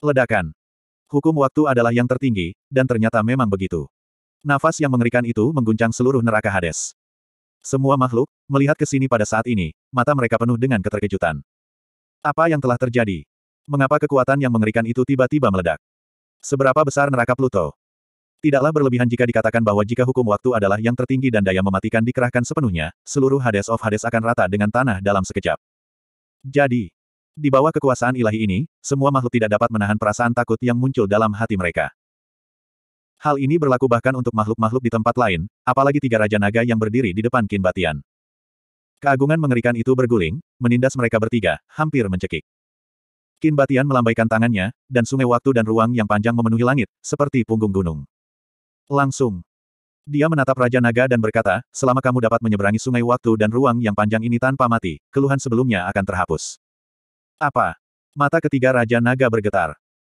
Ledakan. Hukum waktu adalah yang tertinggi, dan ternyata memang begitu. Nafas yang mengerikan itu mengguncang seluruh neraka Hades. Semua makhluk, melihat ke sini pada saat ini, mata mereka penuh dengan keterkejutan. Apa yang telah terjadi? Mengapa kekuatan yang mengerikan itu tiba-tiba meledak? Seberapa besar neraka Pluto? Tidaklah berlebihan jika dikatakan bahwa jika hukum waktu adalah yang tertinggi dan daya mematikan dikerahkan sepenuhnya, seluruh Hades of Hades akan rata dengan tanah dalam sekejap. Jadi, di bawah kekuasaan ilahi ini, semua makhluk tidak dapat menahan perasaan takut yang muncul dalam hati mereka. Hal ini berlaku bahkan untuk makhluk-makhluk di tempat lain, apalagi tiga Raja Naga yang berdiri di depan Kinbatian. Keagungan mengerikan itu berguling, menindas mereka bertiga, hampir mencekik. Kinbatian melambaikan tangannya, dan sungai waktu dan ruang yang panjang memenuhi langit, seperti punggung gunung. Langsung. Dia menatap Raja Naga dan berkata, selama kamu dapat menyeberangi sungai waktu dan ruang yang panjang ini tanpa mati, keluhan sebelumnya akan terhapus. Apa? Mata ketiga Raja Naga bergetar.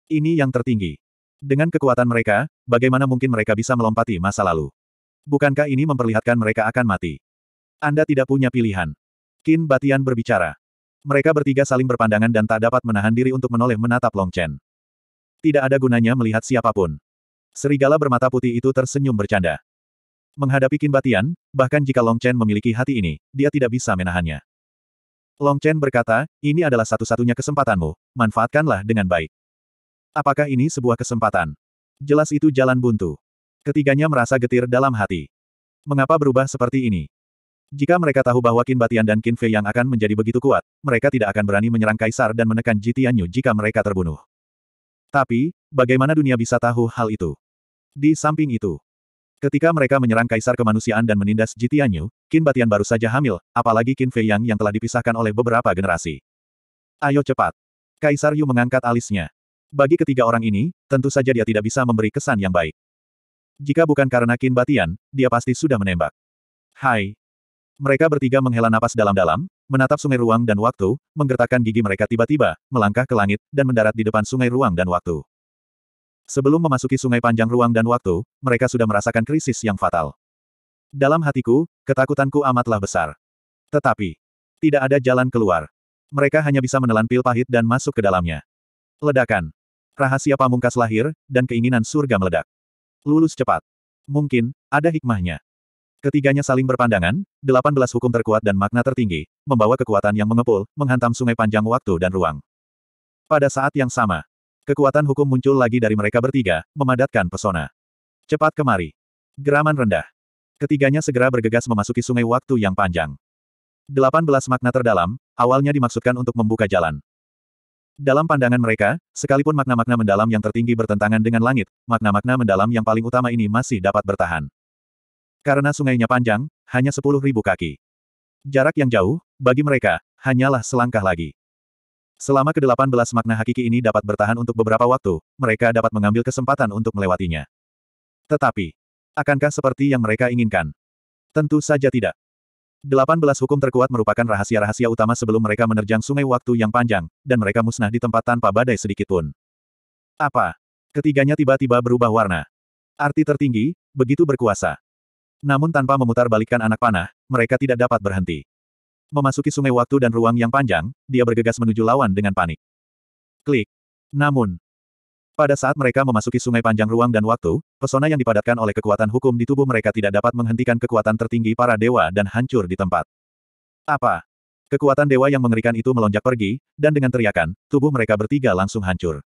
Ini yang tertinggi. Dengan kekuatan mereka, bagaimana mungkin mereka bisa melompati masa lalu? Bukankah ini memperlihatkan mereka akan mati? Anda tidak punya pilihan. Qin Batian berbicara. Mereka bertiga saling berpandangan dan tak dapat menahan diri untuk menoleh menatap Long Chen. Tidak ada gunanya melihat siapapun. Serigala bermata putih itu tersenyum bercanda. Menghadapi Qin Batian, bahkan jika Long Chen memiliki hati ini, dia tidak bisa menahannya. Long Chen berkata, ini adalah satu-satunya kesempatanmu, manfaatkanlah dengan baik. Apakah ini sebuah kesempatan? Jelas itu jalan buntu. Ketiganya merasa getir dalam hati. Mengapa berubah seperti ini? Jika mereka tahu bahwa Qin Batian dan Qin Fei yang akan menjadi begitu kuat, mereka tidak akan berani menyerang Kaisar dan menekan Ji Tianyu jika mereka terbunuh. Tapi, bagaimana dunia bisa tahu hal itu? Di samping itu, Ketika mereka menyerang kaisar kemanusiaan dan menindas Jitianyu, Qin Batian baru saja hamil, apalagi Qin Fei Yang yang telah dipisahkan oleh beberapa generasi. Ayo cepat. Kaisar Yu mengangkat alisnya. Bagi ketiga orang ini, tentu saja dia tidak bisa memberi kesan yang baik. Jika bukan karena Qin Batian, dia pasti sudah menembak. Hai. Mereka bertiga menghela napas dalam-dalam, menatap sungai ruang dan waktu, menggertakkan gigi mereka tiba-tiba, melangkah ke langit, dan mendarat di depan sungai ruang dan waktu. Sebelum memasuki sungai panjang ruang dan waktu, mereka sudah merasakan krisis yang fatal. Dalam hatiku, ketakutanku amatlah besar. Tetapi, tidak ada jalan keluar. Mereka hanya bisa menelan pil pahit dan masuk ke dalamnya. Ledakan. Rahasia pamungkas lahir, dan keinginan surga meledak. Lulus cepat. Mungkin, ada hikmahnya. Ketiganya saling berpandangan, 18 hukum terkuat dan makna tertinggi, membawa kekuatan yang mengepul, menghantam sungai panjang waktu dan ruang. Pada saat yang sama, Kekuatan hukum muncul lagi dari mereka bertiga, memadatkan pesona. Cepat kemari. Geraman rendah. Ketiganya segera bergegas memasuki sungai waktu yang panjang. 18 makna terdalam, awalnya dimaksudkan untuk membuka jalan. Dalam pandangan mereka, sekalipun makna-makna mendalam yang tertinggi bertentangan dengan langit, makna-makna mendalam yang paling utama ini masih dapat bertahan. Karena sungainya panjang, hanya 10.000 kaki. Jarak yang jauh, bagi mereka, hanyalah selangkah lagi. Selama ke-18 makna hakiki ini dapat bertahan untuk beberapa waktu, mereka dapat mengambil kesempatan untuk melewatinya. Tetapi, akankah seperti yang mereka inginkan? Tentu saja tidak. 18 hukum terkuat merupakan rahasia-rahasia utama sebelum mereka menerjang sungai waktu yang panjang, dan mereka musnah di tempat tanpa badai sedikitpun. Apa? Ketiganya tiba-tiba berubah warna. Arti tertinggi, begitu berkuasa. Namun tanpa memutar balikan anak panah, mereka tidak dapat berhenti. Memasuki sungai waktu dan ruang yang panjang, dia bergegas menuju lawan dengan panik. Klik. Namun, pada saat mereka memasuki sungai panjang ruang dan waktu, pesona yang dipadatkan oleh kekuatan hukum di tubuh mereka tidak dapat menghentikan kekuatan tertinggi para dewa dan hancur di tempat. Apa? Kekuatan dewa yang mengerikan itu melonjak pergi, dan dengan teriakan, tubuh mereka bertiga langsung hancur.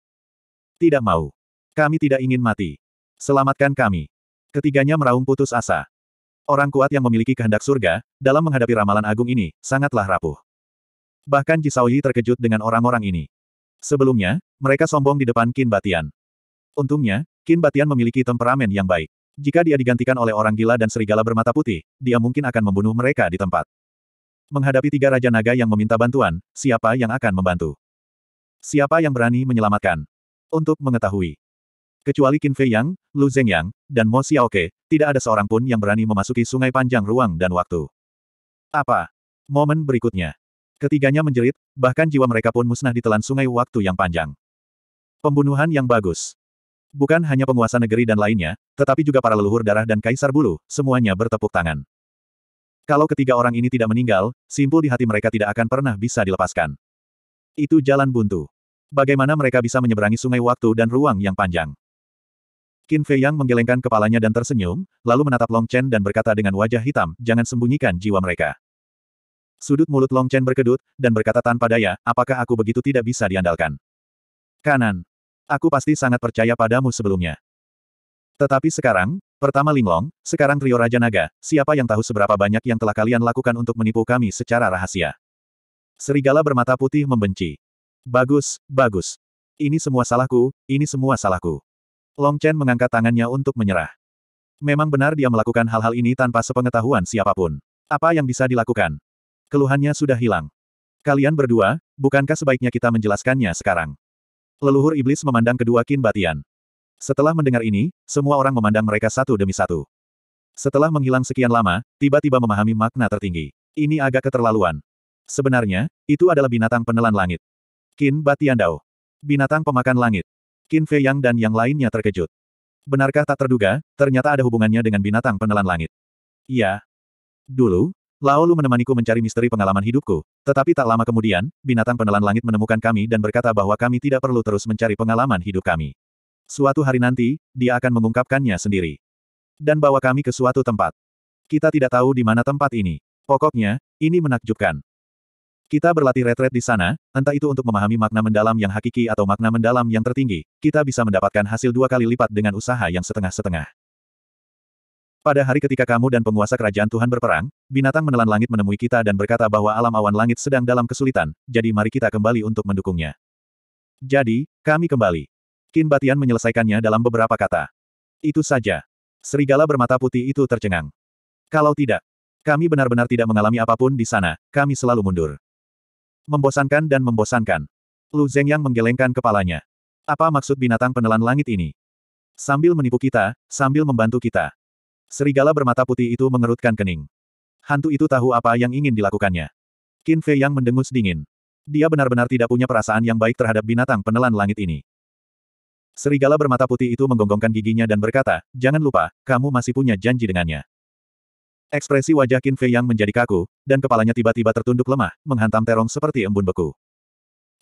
Tidak mau. Kami tidak ingin mati. Selamatkan kami. Ketiganya meraung putus asa. Orang kuat yang memiliki kehendak surga, dalam menghadapi ramalan agung ini, sangatlah rapuh. Bahkan Jisao terkejut dengan orang-orang ini. Sebelumnya, mereka sombong di depan Qin Batian. Untungnya, Qin Batian memiliki temperamen yang baik. Jika dia digantikan oleh orang gila dan serigala bermata putih, dia mungkin akan membunuh mereka di tempat. Menghadapi tiga Raja Naga yang meminta bantuan, siapa yang akan membantu? Siapa yang berani menyelamatkan? Untuk mengetahui, Kecuali Qin Fei Yang, Lu Yang, dan Mo Xiaoke, tidak ada seorang pun yang berani memasuki sungai panjang ruang dan waktu. Apa? Momen berikutnya. Ketiganya menjerit, bahkan jiwa mereka pun musnah ditelan sungai waktu yang panjang. Pembunuhan yang bagus. Bukan hanya penguasa negeri dan lainnya, tetapi juga para leluhur darah dan kaisar bulu, semuanya bertepuk tangan. Kalau ketiga orang ini tidak meninggal, simpul di hati mereka tidak akan pernah bisa dilepaskan. Itu jalan buntu. Bagaimana mereka bisa menyeberangi sungai waktu dan ruang yang panjang? Qin Fei Yang menggelengkan kepalanya dan tersenyum, lalu menatap Long Chen dan berkata dengan wajah hitam, jangan sembunyikan jiwa mereka. Sudut mulut Long Chen berkedut, dan berkata tanpa daya, apakah aku begitu tidak bisa diandalkan? Kanan. Aku pasti sangat percaya padamu sebelumnya. Tetapi sekarang, pertama Linglong, sekarang Trio Raja Naga, siapa yang tahu seberapa banyak yang telah kalian lakukan untuk menipu kami secara rahasia. Serigala bermata putih membenci. Bagus, bagus. Ini semua salahku, ini semua salahku. Long Chen mengangkat tangannya untuk menyerah. Memang benar dia melakukan hal-hal ini tanpa sepengetahuan siapapun. Apa yang bisa dilakukan? Keluhannya sudah hilang. Kalian berdua, bukankah sebaiknya kita menjelaskannya sekarang? Leluhur iblis memandang kedua Kin Batian. Setelah mendengar ini, semua orang memandang mereka satu demi satu. Setelah menghilang sekian lama, tiba-tiba memahami makna tertinggi. Ini agak keterlaluan. Sebenarnya, itu adalah binatang penelan langit. Kin Batian Dao. Binatang pemakan langit. Qin Fei Yang dan yang lainnya terkejut. Benarkah tak terduga, ternyata ada hubungannya dengan binatang penelan langit? Iya. Dulu, Lu menemaniku mencari misteri pengalaman hidupku, tetapi tak lama kemudian, binatang penelan langit menemukan kami dan berkata bahwa kami tidak perlu terus mencari pengalaman hidup kami. Suatu hari nanti, dia akan mengungkapkannya sendiri. Dan bawa kami ke suatu tempat. Kita tidak tahu di mana tempat ini. Pokoknya, ini menakjubkan. Kita berlatih retret di sana, entah itu untuk memahami makna mendalam yang hakiki atau makna mendalam yang tertinggi, kita bisa mendapatkan hasil dua kali lipat dengan usaha yang setengah-setengah. Pada hari ketika kamu dan penguasa kerajaan Tuhan berperang, binatang menelan langit menemui kita dan berkata bahwa alam awan langit sedang dalam kesulitan, jadi mari kita kembali untuk mendukungnya. Jadi, kami kembali. Kin Batian menyelesaikannya dalam beberapa kata. Itu saja. Serigala bermata putih itu tercengang. Kalau tidak, kami benar-benar tidak mengalami apapun di sana, kami selalu mundur. Membosankan dan membosankan. Lu Zeng yang menggelengkan kepalanya. Apa maksud binatang penelan langit ini? Sambil menipu kita, sambil membantu kita. Serigala bermata putih itu mengerutkan kening. Hantu itu tahu apa yang ingin dilakukannya. Qin Fei yang mendengus dingin. Dia benar-benar tidak punya perasaan yang baik terhadap binatang penelan langit ini. Serigala bermata putih itu menggonggongkan giginya dan berkata, jangan lupa, kamu masih punya janji dengannya. Ekspresi wajah Qin Fei yang menjadi kaku, dan kepalanya tiba-tiba tertunduk lemah, menghantam terong seperti embun beku.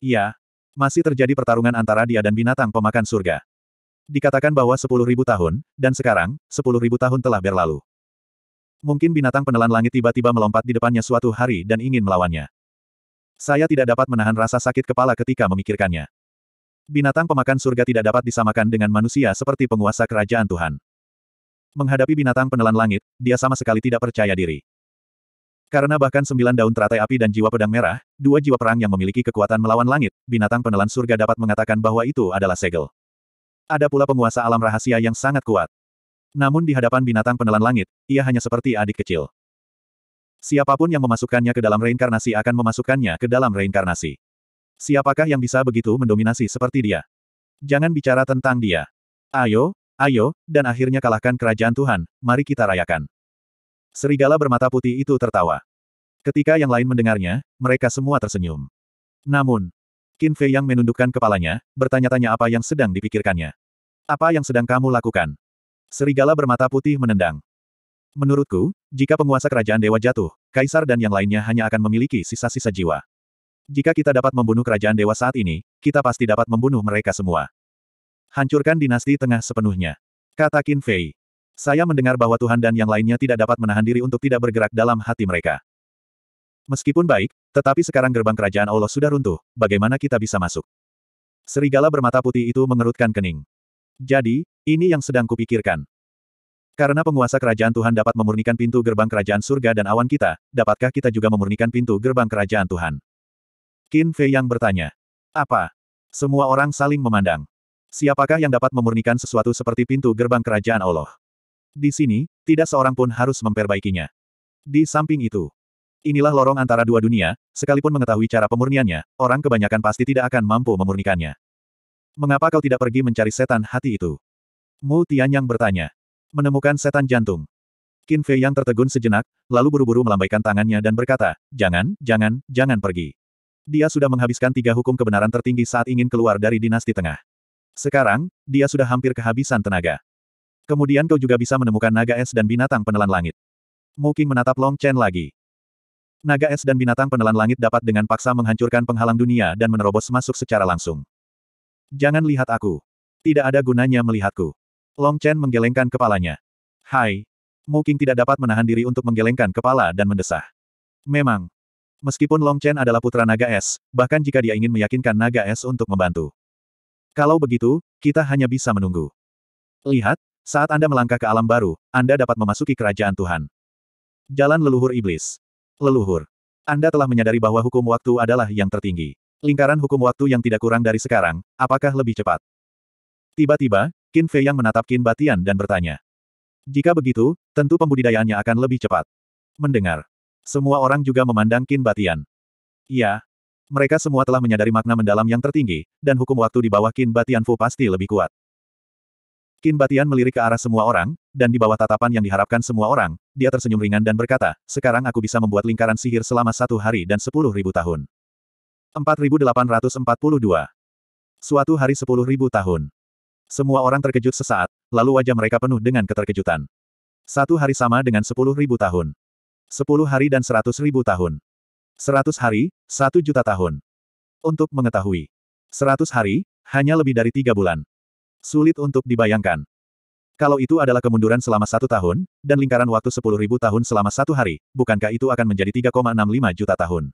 Iya, masih terjadi pertarungan antara dia dan binatang pemakan surga. Dikatakan bahwa 10.000 tahun, dan sekarang, 10.000 tahun telah berlalu. Mungkin binatang penelan langit tiba-tiba melompat di depannya suatu hari dan ingin melawannya. Saya tidak dapat menahan rasa sakit kepala ketika memikirkannya. Binatang pemakan surga tidak dapat disamakan dengan manusia seperti penguasa kerajaan Tuhan. Menghadapi binatang penelan langit, dia sama sekali tidak percaya diri. Karena bahkan sembilan daun teratai api dan jiwa pedang merah, dua jiwa perang yang memiliki kekuatan melawan langit, binatang penelan surga dapat mengatakan bahwa itu adalah segel. Ada pula penguasa alam rahasia yang sangat kuat. Namun di hadapan binatang penelan langit, ia hanya seperti adik kecil. Siapapun yang memasukkannya ke dalam reinkarnasi akan memasukkannya ke dalam reinkarnasi. Siapakah yang bisa begitu mendominasi seperti dia? Jangan bicara tentang dia. Ayo, Ayo, dan akhirnya kalahkan kerajaan Tuhan, mari kita rayakan. Serigala bermata putih itu tertawa. Ketika yang lain mendengarnya, mereka semua tersenyum. Namun, Qin Fei yang menundukkan kepalanya, bertanya-tanya apa yang sedang dipikirkannya. Apa yang sedang kamu lakukan? Serigala bermata putih menendang. Menurutku, jika penguasa kerajaan dewa jatuh, kaisar dan yang lainnya hanya akan memiliki sisa-sisa jiwa. Jika kita dapat membunuh kerajaan dewa saat ini, kita pasti dapat membunuh mereka semua. Hancurkan dinasti tengah sepenuhnya. Kata Qin Fei. Saya mendengar bahwa Tuhan dan yang lainnya tidak dapat menahan diri untuk tidak bergerak dalam hati mereka. Meskipun baik, tetapi sekarang gerbang kerajaan Allah sudah runtuh, bagaimana kita bisa masuk? Serigala bermata putih itu mengerutkan kening. Jadi, ini yang sedang kupikirkan. Karena penguasa kerajaan Tuhan dapat memurnikan pintu gerbang kerajaan surga dan awan kita, dapatkah kita juga memurnikan pintu gerbang kerajaan Tuhan? Qin Fei yang bertanya. Apa? Semua orang saling memandang. Siapakah yang dapat memurnikan sesuatu seperti pintu gerbang kerajaan Allah? Di sini, tidak seorang pun harus memperbaikinya. Di samping itu, inilah lorong antara dua dunia, sekalipun mengetahui cara pemurniannya, orang kebanyakan pasti tidak akan mampu memurnikannya. Mengapa kau tidak pergi mencari setan hati itu? Mu Tianyang bertanya. Menemukan setan jantung. Qin Fei yang tertegun sejenak, lalu buru-buru melambaikan tangannya dan berkata, jangan, jangan, jangan pergi. Dia sudah menghabiskan tiga hukum kebenaran tertinggi saat ingin keluar dari dinasti tengah. Sekarang, dia sudah hampir kehabisan tenaga. Kemudian kau juga bisa menemukan naga es dan binatang penelan langit. Muking menatap Long Chen lagi. Naga es dan binatang penelan langit dapat dengan paksa menghancurkan penghalang dunia dan menerobos masuk secara langsung. Jangan lihat aku. Tidak ada gunanya melihatku. Long Chen menggelengkan kepalanya. Hai. Mungkin tidak dapat menahan diri untuk menggelengkan kepala dan mendesah. Memang. Meskipun Long Chen adalah putra naga es, bahkan jika dia ingin meyakinkan naga es untuk membantu. Kalau begitu, kita hanya bisa menunggu. Lihat, saat Anda melangkah ke alam baru, Anda dapat memasuki kerajaan Tuhan. Jalan leluhur iblis. Leluhur. Anda telah menyadari bahwa hukum waktu adalah yang tertinggi. Lingkaran hukum waktu yang tidak kurang dari sekarang, apakah lebih cepat? Tiba-tiba, Qin Fei yang menatap Qin Batian dan bertanya. Jika begitu, tentu pembudidayaannya akan lebih cepat. Mendengar. Semua orang juga memandang Qin Batian. Ya mereka semua telah menyadari makna mendalam yang tertinggi, dan hukum waktu di bawah Qin Fu pasti lebih kuat. Qin Batian melirik ke arah semua orang, dan di bawah tatapan yang diharapkan semua orang, dia tersenyum ringan dan berkata, sekarang aku bisa membuat lingkaran sihir selama satu hari dan sepuluh ribu tahun. 4842 Suatu hari sepuluh ribu tahun. Semua orang terkejut sesaat, lalu wajah mereka penuh dengan keterkejutan. Satu hari sama dengan sepuluh ribu tahun. Sepuluh hari dan seratus ribu tahun. 100 hari, 1 juta tahun. Untuk mengetahui. 100 hari, hanya lebih dari tiga bulan. Sulit untuk dibayangkan. Kalau itu adalah kemunduran selama satu tahun, dan lingkaran waktu 10.000 tahun selama satu hari, bukankah itu akan menjadi 3,65 juta tahun?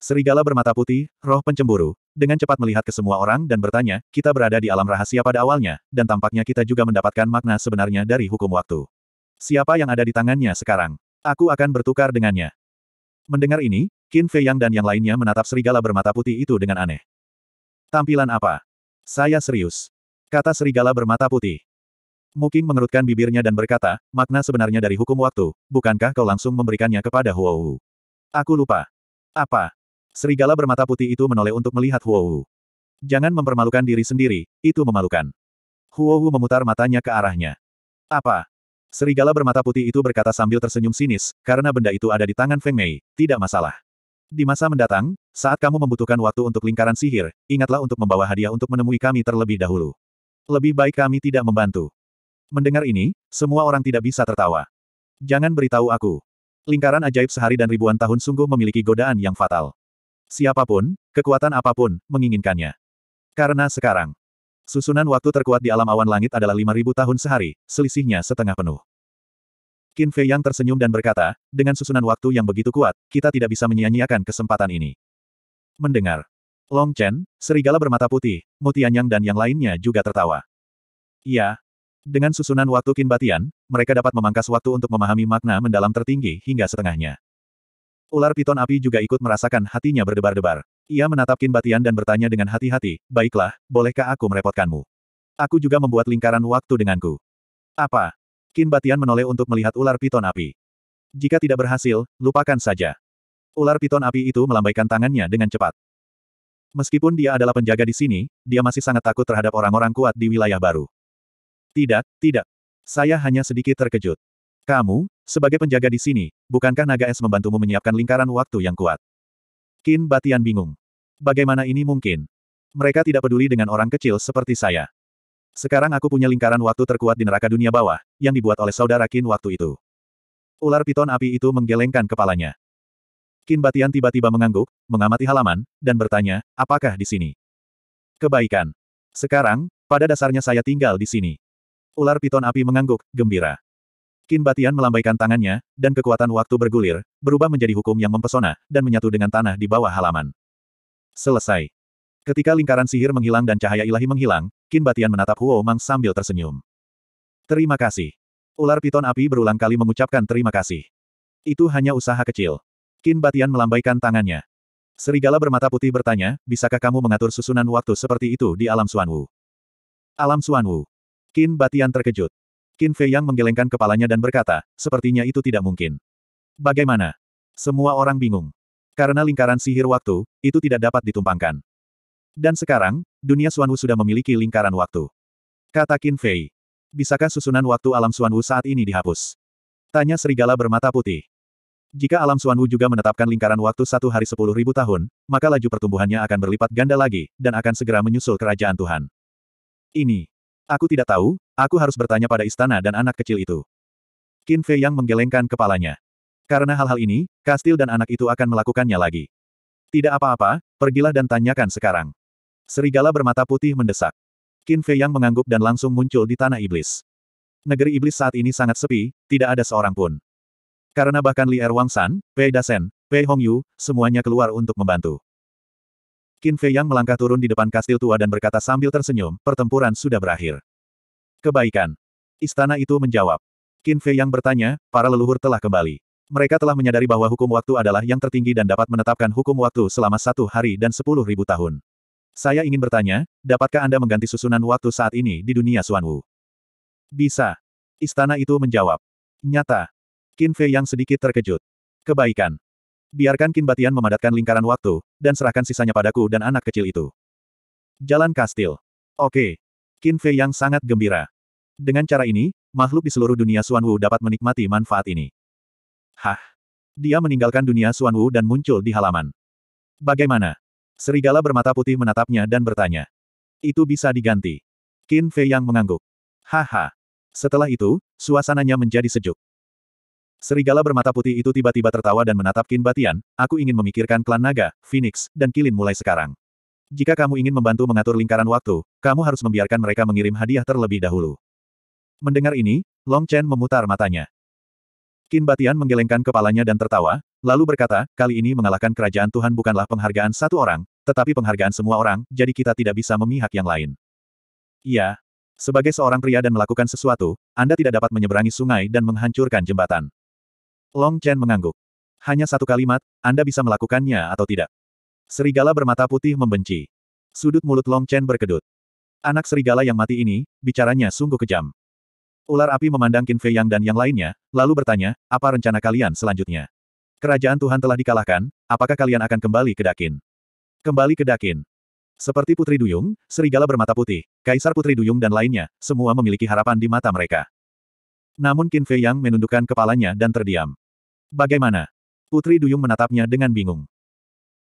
Serigala bermata putih, roh pencemburu, dengan cepat melihat ke semua orang dan bertanya, kita berada di alam rahasia pada awalnya, dan tampaknya kita juga mendapatkan makna sebenarnya dari hukum waktu. Siapa yang ada di tangannya sekarang? Aku akan bertukar dengannya. Mendengar ini, Qin Fei Yang dan yang lainnya menatap serigala bermata putih itu dengan aneh. Tampilan apa? Saya serius. Kata serigala bermata putih. Muking mengerutkan bibirnya dan berkata, makna sebenarnya dari hukum waktu, bukankah kau langsung memberikannya kepada Huo Wu? Aku lupa. Apa? Serigala bermata putih itu menoleh untuk melihat Huo Wu. Jangan mempermalukan diri sendiri, itu memalukan. Huo Wu memutar matanya ke arahnya. Apa? Serigala bermata putih itu berkata sambil tersenyum sinis, karena benda itu ada di tangan Feng Mei, tidak masalah. Di masa mendatang, saat kamu membutuhkan waktu untuk lingkaran sihir, ingatlah untuk membawa hadiah untuk menemui kami terlebih dahulu. Lebih baik kami tidak membantu. Mendengar ini, semua orang tidak bisa tertawa. Jangan beritahu aku. Lingkaran ajaib sehari dan ribuan tahun sungguh memiliki godaan yang fatal. Siapapun, kekuatan apapun, menginginkannya. Karena sekarang, Susunan waktu terkuat di alam awan langit adalah 5.000 tahun sehari, selisihnya setengah penuh. Qin Fei Yang tersenyum dan berkata, dengan susunan waktu yang begitu kuat, kita tidak bisa menyia-nyiakan kesempatan ini. Mendengar. Long Chen, serigala bermata putih, Mutianyang dan yang lainnya juga tertawa. Ya, Dengan susunan waktu Qin Batian, mereka dapat memangkas waktu untuk memahami makna mendalam tertinggi hingga setengahnya. Ular piton api juga ikut merasakan hatinya berdebar-debar. Ia menatap Kinbatian Batian dan bertanya dengan hati-hati, baiklah, bolehkah aku merepotkanmu? Aku juga membuat lingkaran waktu denganku. Apa? Kinbatian Batian menoleh untuk melihat ular piton api. Jika tidak berhasil, lupakan saja. Ular piton api itu melambaikan tangannya dengan cepat. Meskipun dia adalah penjaga di sini, dia masih sangat takut terhadap orang-orang kuat di wilayah baru. Tidak, tidak. Saya hanya sedikit terkejut. Kamu, sebagai penjaga di sini, bukankah naga es membantumu menyiapkan lingkaran waktu yang kuat? Kin Batian bingung. Bagaimana ini mungkin? Mereka tidak peduli dengan orang kecil seperti saya. Sekarang aku punya lingkaran waktu terkuat di neraka dunia bawah, yang dibuat oleh saudara Kin waktu itu. Ular piton api itu menggelengkan kepalanya. Kin Batian tiba-tiba mengangguk, mengamati halaman, dan bertanya, apakah di sini? Kebaikan. Sekarang, pada dasarnya saya tinggal di sini. Ular piton api mengangguk, gembira. Kin Batian melambaikan tangannya, dan kekuatan waktu bergulir, berubah menjadi hukum yang mempesona, dan menyatu dengan tanah di bawah halaman. Selesai. Ketika lingkaran sihir menghilang dan cahaya ilahi menghilang, Kin Batian menatap Huo Mang sambil tersenyum. Terima kasih. Ular piton api berulang kali mengucapkan terima kasih. Itu hanya usaha kecil. Kin Batian melambaikan tangannya. Serigala bermata putih bertanya, bisakah kamu mengatur susunan waktu seperti itu di alam Suanwu? Alam Suanwu. Kin Batian terkejut. Qin Fei Yang menggelengkan kepalanya dan berkata, sepertinya itu tidak mungkin. Bagaimana? Semua orang bingung. Karena lingkaran sihir waktu, itu tidak dapat ditumpangkan. Dan sekarang, dunia Suanwu sudah memiliki lingkaran waktu. Kata Qin Fei. Bisakah susunan waktu alam Suanwu saat ini dihapus? Tanya serigala bermata putih. Jika alam Suanwu juga menetapkan lingkaran waktu satu hari sepuluh ribu tahun, maka laju pertumbuhannya akan berlipat ganda lagi, dan akan segera menyusul kerajaan Tuhan. Ini Aku tidak tahu, aku harus bertanya pada istana dan anak kecil itu. Qin Fei yang menggelengkan kepalanya. Karena hal-hal ini, kastil dan anak itu akan melakukannya lagi. Tidak apa-apa, pergilah dan tanyakan sekarang. Serigala bermata putih mendesak. Qin Fei yang mengangguk dan langsung muncul di tanah iblis. Negeri iblis saat ini sangat sepi, tidak ada seorang pun. Karena bahkan Li Er San, Pei Dasen, Pei Hongyu, semuanya keluar untuk membantu. Qin Fei Yang melangkah turun di depan kastil tua dan berkata sambil tersenyum, pertempuran sudah berakhir. Kebaikan. Istana itu menjawab. Qin Fei Yang bertanya, para leluhur telah kembali. Mereka telah menyadari bahwa hukum waktu adalah yang tertinggi dan dapat menetapkan hukum waktu selama satu hari dan sepuluh ribu tahun. Saya ingin bertanya, dapatkah Anda mengganti susunan waktu saat ini di dunia Suan Wu? Bisa. Istana itu menjawab. Nyata. Qin Fei yang sedikit terkejut. Kebaikan. Biarkan Kin Batian memadatkan lingkaran waktu, dan serahkan sisanya padaku dan anak kecil itu. Jalan kastil. Oke. Kin Fei yang sangat gembira. Dengan cara ini, makhluk di seluruh dunia Xuan Wu dapat menikmati manfaat ini. Hah. Dia meninggalkan dunia Xuan Wu dan muncul di halaman. Bagaimana? Serigala bermata putih menatapnya dan bertanya. Itu bisa diganti. Qin Fei yang mengangguk. Haha. Setelah itu, suasananya menjadi sejuk. Serigala bermata putih itu tiba-tiba tertawa dan menatap Kin Batian, aku ingin memikirkan klan naga, Phoenix, dan kilin mulai sekarang. Jika kamu ingin membantu mengatur lingkaran waktu, kamu harus membiarkan mereka mengirim hadiah terlebih dahulu. Mendengar ini, Long Chen memutar matanya. Kin Batian menggelengkan kepalanya dan tertawa, lalu berkata, kali ini mengalahkan kerajaan Tuhan bukanlah penghargaan satu orang, tetapi penghargaan semua orang, jadi kita tidak bisa memihak yang lain. Iya. Sebagai seorang pria dan melakukan sesuatu, Anda tidak dapat menyeberangi sungai dan menghancurkan jembatan. Long Chen mengangguk. Hanya satu kalimat, Anda bisa melakukannya atau tidak. Serigala bermata putih membenci. Sudut mulut Long Chen berkedut. Anak serigala yang mati ini, bicaranya sungguh kejam. Ular api memandang Qin Fei Yang dan yang lainnya, lalu bertanya, apa rencana kalian selanjutnya? Kerajaan Tuhan telah dikalahkan, apakah kalian akan kembali ke Dakin? Kembali ke Dakin. Seperti Putri Duyung, serigala bermata putih, Kaisar Putri Duyung dan lainnya, semua memiliki harapan di mata mereka. Namun Qin Fei Yang menundukkan kepalanya dan terdiam. Bagaimana? Putri Duyung menatapnya dengan bingung.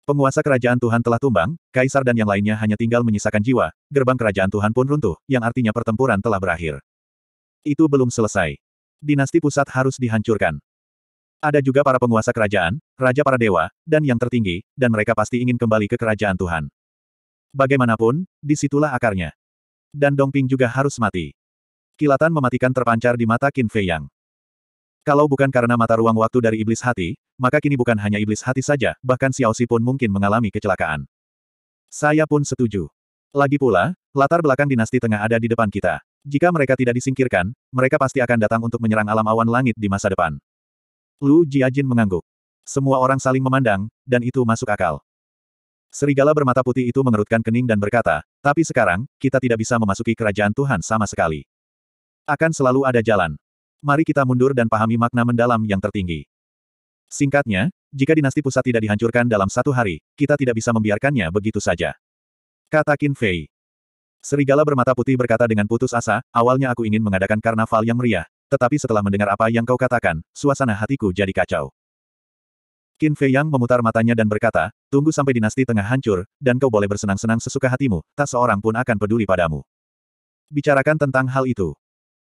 Penguasa kerajaan Tuhan telah tumbang, kaisar dan yang lainnya hanya tinggal menyisakan jiwa, gerbang kerajaan Tuhan pun runtuh, yang artinya pertempuran telah berakhir. Itu belum selesai. Dinasti pusat harus dihancurkan. Ada juga para penguasa kerajaan, raja para dewa, dan yang tertinggi, dan mereka pasti ingin kembali ke kerajaan Tuhan. Bagaimanapun, disitulah akarnya. Dan Dongping juga harus mati. Kilatan mematikan terpancar di mata Qin Fei Yang. Kalau bukan karena mata ruang waktu dari iblis hati, maka kini bukan hanya iblis hati saja, bahkan Xiao Si pun mungkin mengalami kecelakaan. Saya pun setuju. Lagi pula, latar belakang dinasti tengah ada di depan kita. Jika mereka tidak disingkirkan, mereka pasti akan datang untuk menyerang alam awan langit di masa depan. Lu Jiajin mengangguk. Semua orang saling memandang, dan itu masuk akal. Serigala bermata putih itu mengerutkan kening dan berkata, tapi sekarang, kita tidak bisa memasuki kerajaan Tuhan sama sekali. Akan selalu ada jalan mari kita mundur dan pahami makna mendalam yang tertinggi. Singkatnya, jika dinasti pusat tidak dihancurkan dalam satu hari, kita tidak bisa membiarkannya begitu saja. Kata Qin Fei. Serigala bermata putih berkata dengan putus asa, awalnya aku ingin mengadakan karnaval yang meriah, tetapi setelah mendengar apa yang kau katakan, suasana hatiku jadi kacau. Qin Fei Yang memutar matanya dan berkata, tunggu sampai dinasti tengah hancur, dan kau boleh bersenang-senang sesuka hatimu, tak seorang pun akan peduli padamu. Bicarakan tentang hal itu.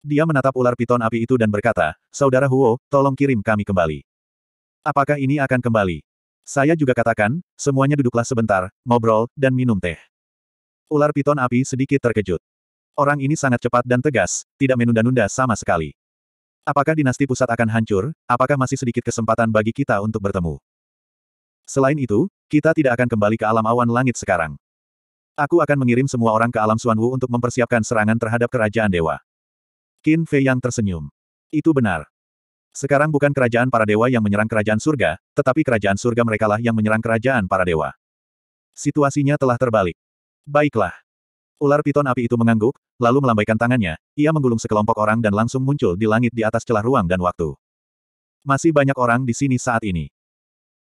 Dia menatap ular piton api itu dan berkata, Saudara Huo, tolong kirim kami kembali. Apakah ini akan kembali? Saya juga katakan, semuanya duduklah sebentar, ngobrol, dan minum teh. Ular piton api sedikit terkejut. Orang ini sangat cepat dan tegas, tidak menunda-nunda sama sekali. Apakah dinasti pusat akan hancur? Apakah masih sedikit kesempatan bagi kita untuk bertemu? Selain itu, kita tidak akan kembali ke alam awan langit sekarang. Aku akan mengirim semua orang ke alam Suanwu untuk mempersiapkan serangan terhadap kerajaan dewa. Qin Fei yang tersenyum. Itu benar. Sekarang bukan kerajaan para dewa yang menyerang kerajaan surga, tetapi kerajaan surga merekalah yang menyerang kerajaan para dewa. Situasinya telah terbalik. Baiklah. Ular piton api itu mengangguk, lalu melambaikan tangannya, ia menggulung sekelompok orang dan langsung muncul di langit di atas celah ruang dan waktu. Masih banyak orang di sini saat ini.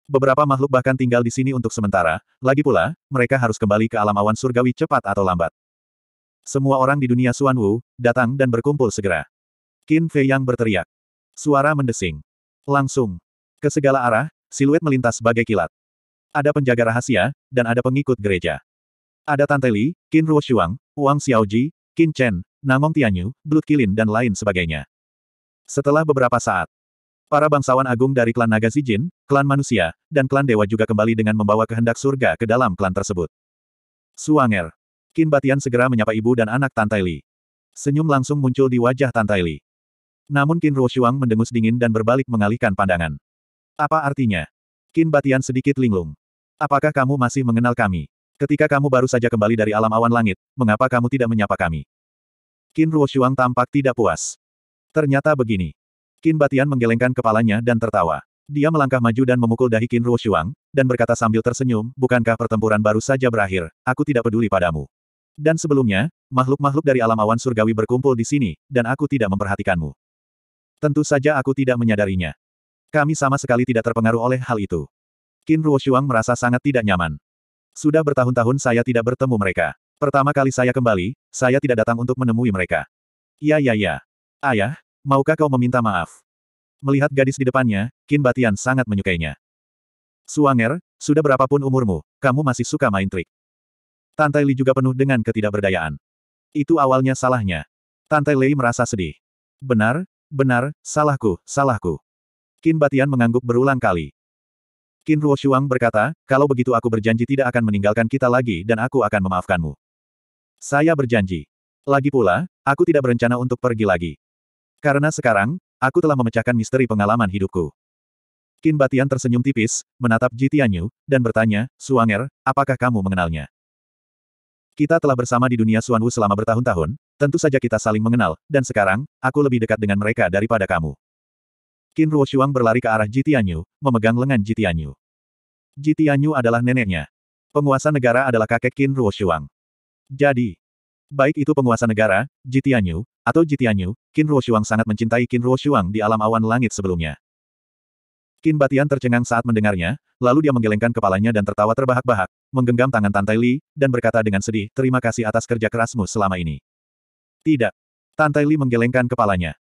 Beberapa makhluk bahkan tinggal di sini untuk sementara, lagi pula, mereka harus kembali ke alam awan surgawi cepat atau lambat. Semua orang di dunia Xuan Wu, datang dan berkumpul segera. Qin Fei yang berteriak. Suara mendesing. Langsung. Ke segala arah, siluet melintas sebagai kilat. Ada penjaga rahasia, dan ada pengikut gereja. Ada Tante Li, Qin Shuang, Wang Xiaoji, Qin Chen, Nangong Tianyu, Blut Kilin dan lain sebagainya. Setelah beberapa saat, para bangsawan agung dari klan Naga Zijin, klan manusia, dan klan dewa juga kembali dengan membawa kehendak surga ke dalam klan tersebut. Suanger Kin Batian segera menyapa ibu dan anak Tantai Li. Senyum langsung muncul di wajah Tantai Li. Namun Kin Ruoshuang mendengus dingin dan berbalik mengalihkan pandangan. Apa artinya? Kin Batian sedikit linglung. Apakah kamu masih mengenal kami? Ketika kamu baru saja kembali dari alam awan langit, mengapa kamu tidak menyapa kami? Kin Ruoshuang tampak tidak puas. Ternyata begini. Kin Batian menggelengkan kepalanya dan tertawa. Dia melangkah maju dan memukul dahi Kin Ruoshuang, dan berkata sambil tersenyum, bukankah pertempuran baru saja berakhir, aku tidak peduli padamu. Dan sebelumnya, makhluk-makhluk dari alam awan surgawi berkumpul di sini, dan aku tidak memperhatikanmu. Tentu saja aku tidak menyadarinya. Kami sama sekali tidak terpengaruh oleh hal itu. Qin Ruoshuang merasa sangat tidak nyaman. Sudah bertahun-tahun saya tidak bertemu mereka. Pertama kali saya kembali, saya tidak datang untuk menemui mereka. Ya ya ya. Ayah, maukah kau meminta maaf? Melihat gadis di depannya, Qin Batian sangat menyukainya. Suanger, sudah berapapun umurmu, kamu masih suka main trik. Tantai Li juga penuh dengan ketidakberdayaan. Itu awalnya salahnya. Tantai Li merasa sedih. Benar, benar, salahku, salahku. Qin Batian mengangguk berulang kali. Qin Ruoshuang berkata, kalau begitu aku berjanji tidak akan meninggalkan kita lagi dan aku akan memaafkanmu. Saya berjanji. Lagi pula, aku tidak berencana untuk pergi lagi. Karena sekarang, aku telah memecahkan misteri pengalaman hidupku. Qin Batian tersenyum tipis, menatap Ji Tianyu, dan bertanya, Suanger, apakah kamu mengenalnya? Kita telah bersama di dunia Suanwu selama bertahun-tahun, tentu saja kita saling mengenal, dan sekarang, aku lebih dekat dengan mereka daripada kamu. Qin Shuang berlari ke arah Jitianyu, memegang lengan Jitianyu. Jitianyu adalah neneknya. Penguasa negara adalah kakek Qin Shuang. Jadi, baik itu penguasa negara, Jitianyu, atau Jitianyu, Qin Shuang sangat mencintai Qin Shuang di alam awan langit sebelumnya. Kin Batian tercengang saat mendengarnya, lalu dia menggelengkan kepalanya dan tertawa terbahak-bahak, menggenggam tangan Tantai Li, dan berkata dengan sedih, terima kasih atas kerja kerasmu selama ini. Tidak. Tantai Li menggelengkan kepalanya.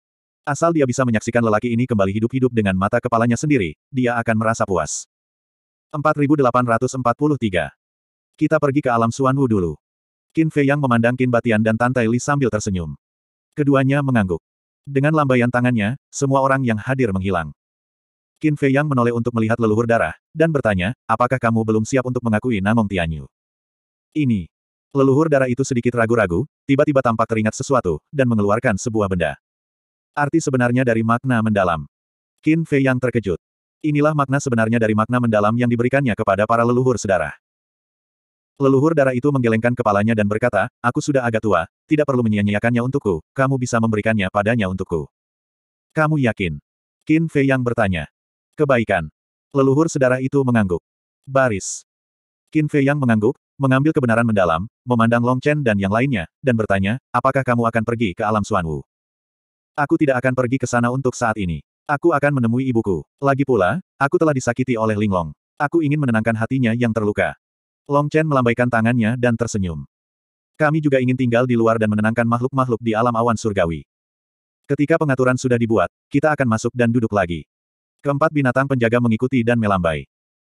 Asal dia bisa menyaksikan lelaki ini kembali hidup-hidup dengan mata kepalanya sendiri, dia akan merasa puas. 4843. Kita pergi ke alam Suanwu dulu. Qin Fei Yang memandang Qin Batian dan Tantai Li sambil tersenyum. Keduanya mengangguk. Dengan lambaian tangannya, semua orang yang hadir menghilang. Qin Fei Yang menoleh untuk melihat leluhur darah, dan bertanya, apakah kamu belum siap untuk mengakui Namong Tianyu? Ini. Leluhur darah itu sedikit ragu-ragu, tiba-tiba tampak teringat sesuatu, dan mengeluarkan sebuah benda. Arti sebenarnya dari makna mendalam. Qin Fei Yang terkejut. Inilah makna sebenarnya dari makna mendalam yang diberikannya kepada para leluhur sedarah. Leluhur darah itu menggelengkan kepalanya dan berkata, aku sudah agak tua, tidak perlu menyia-nyiakannya untukku, kamu bisa memberikannya padanya untukku. Kamu yakin? Qin Fei Yang bertanya. Kebaikan. Leluhur sedarah itu mengangguk. Baris. Qin Fei yang mengangguk, mengambil kebenaran mendalam, memandang Long Chen dan yang lainnya, dan bertanya, apakah kamu akan pergi ke alam Suanwu? Aku tidak akan pergi ke sana untuk saat ini. Aku akan menemui ibuku. Lagi pula, aku telah disakiti oleh Linglong. Aku ingin menenangkan hatinya yang terluka. Long Chen melambaikan tangannya dan tersenyum. Kami juga ingin tinggal di luar dan menenangkan makhluk-makhluk di alam awan surgawi. Ketika pengaturan sudah dibuat, kita akan masuk dan duduk lagi. Keempat binatang penjaga mengikuti dan melambai.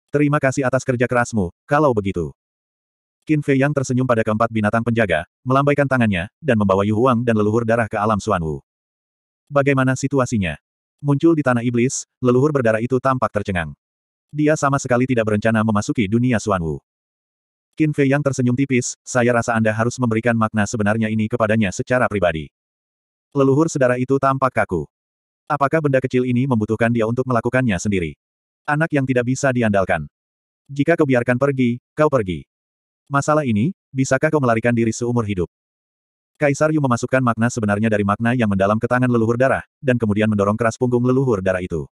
Terima kasih atas kerja kerasmu, kalau begitu. Qin Fei yang tersenyum pada keempat binatang penjaga, melambaikan tangannya, dan membawa Yu Huang dan leluhur darah ke alam Suan Wu. Bagaimana situasinya? Muncul di tanah iblis, leluhur berdarah itu tampak tercengang. Dia sama sekali tidak berencana memasuki dunia Suan Wu. Qin Fei yang tersenyum tipis, saya rasa Anda harus memberikan makna sebenarnya ini kepadanya secara pribadi. Leluhur sedara itu tampak kaku. Apakah benda kecil ini membutuhkan dia untuk melakukannya sendiri? Anak yang tidak bisa diandalkan. Jika kau biarkan pergi, kau pergi. Masalah ini, bisakah kau melarikan diri seumur hidup? Kaisar Yu memasukkan makna sebenarnya dari makna yang mendalam ke tangan leluhur darah, dan kemudian mendorong keras punggung leluhur darah itu.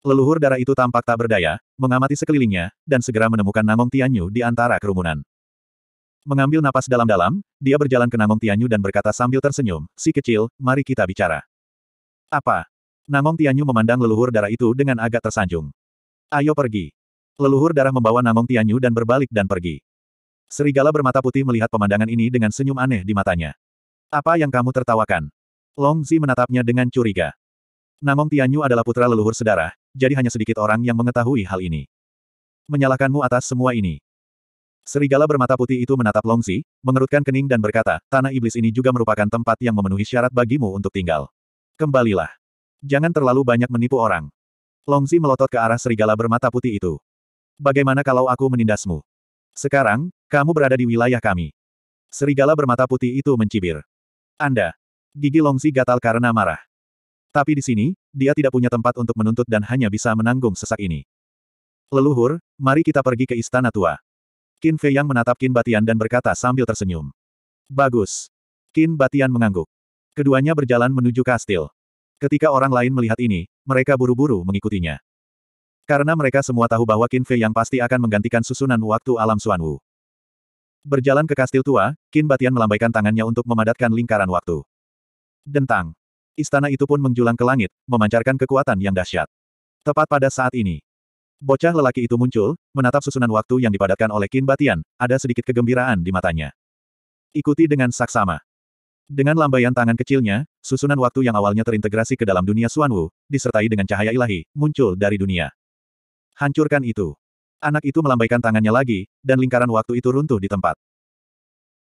Leluhur darah itu tampak tak berdaya, mengamati sekelilingnya, dan segera menemukan Namong Tianyu di antara kerumunan. Mengambil napas dalam-dalam, dia berjalan ke Namong Tianyu dan berkata sambil tersenyum, si kecil, mari kita bicara. Apa? Namong Tianyu memandang leluhur darah itu dengan agak tersanjung. Ayo pergi. Leluhur darah membawa Namong Tianyu dan berbalik dan pergi. Serigala bermata putih melihat pemandangan ini dengan senyum aneh di matanya. Apa yang kamu tertawakan? Long Zi menatapnya dengan curiga. Namong Tianyu adalah putra leluhur sedara, jadi hanya sedikit orang yang mengetahui hal ini. Menyalahkanmu atas semua ini. Serigala bermata putih itu menatap Long Zi, mengerutkan kening dan berkata, tanah iblis ini juga merupakan tempat yang memenuhi syarat bagimu untuk tinggal. Kembalilah. Jangan terlalu banyak menipu orang. Longzi melotot ke arah serigala bermata putih itu. Bagaimana kalau aku menindasmu? Sekarang, kamu berada di wilayah kami. Serigala bermata putih itu mencibir. Anda. Gigi Longzi gatal karena marah. Tapi di sini, dia tidak punya tempat untuk menuntut dan hanya bisa menanggung sesak ini. Leluhur, mari kita pergi ke istana tua. Qin Fei yang menatap Qin Batian dan berkata sambil tersenyum. Bagus. Qin Batian mengangguk. Keduanya berjalan menuju kastil. Ketika orang lain melihat ini, mereka buru-buru mengikutinya. Karena mereka semua tahu bahwa Qin Fei yang pasti akan menggantikan susunan waktu alam Xuan Wu. Berjalan ke kastil tua, Qin Batian melambaikan tangannya untuk memadatkan lingkaran waktu. Dentang. Istana itu pun menjulang ke langit, memancarkan kekuatan yang dahsyat. Tepat pada saat ini. Bocah lelaki itu muncul, menatap susunan waktu yang dipadatkan oleh Qin Batian, ada sedikit kegembiraan di matanya. Ikuti dengan saksama. Dengan lambaian tangan kecilnya, susunan waktu yang awalnya terintegrasi ke dalam dunia Suan Wu, disertai dengan cahaya ilahi, muncul dari dunia. Hancurkan itu. Anak itu melambaikan tangannya lagi, dan lingkaran waktu itu runtuh di tempat.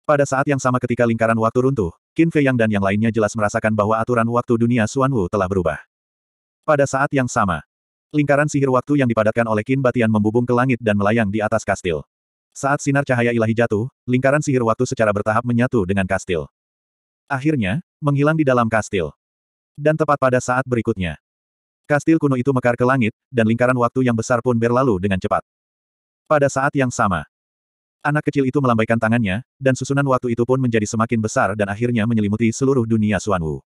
Pada saat yang sama ketika lingkaran waktu runtuh, Qin Fei Yang dan yang lainnya jelas merasakan bahwa aturan waktu dunia Suan Wu telah berubah. Pada saat yang sama, lingkaran sihir waktu yang dipadatkan oleh Qin Batian membubung ke langit dan melayang di atas kastil. Saat sinar cahaya ilahi jatuh, lingkaran sihir waktu secara bertahap menyatu dengan kastil. Akhirnya, menghilang di dalam kastil. Dan tepat pada saat berikutnya. Kastil kuno itu mekar ke langit, dan lingkaran waktu yang besar pun berlalu dengan cepat. Pada saat yang sama, anak kecil itu melambaikan tangannya, dan susunan waktu itu pun menjadi semakin besar dan akhirnya menyelimuti seluruh dunia Suanwu.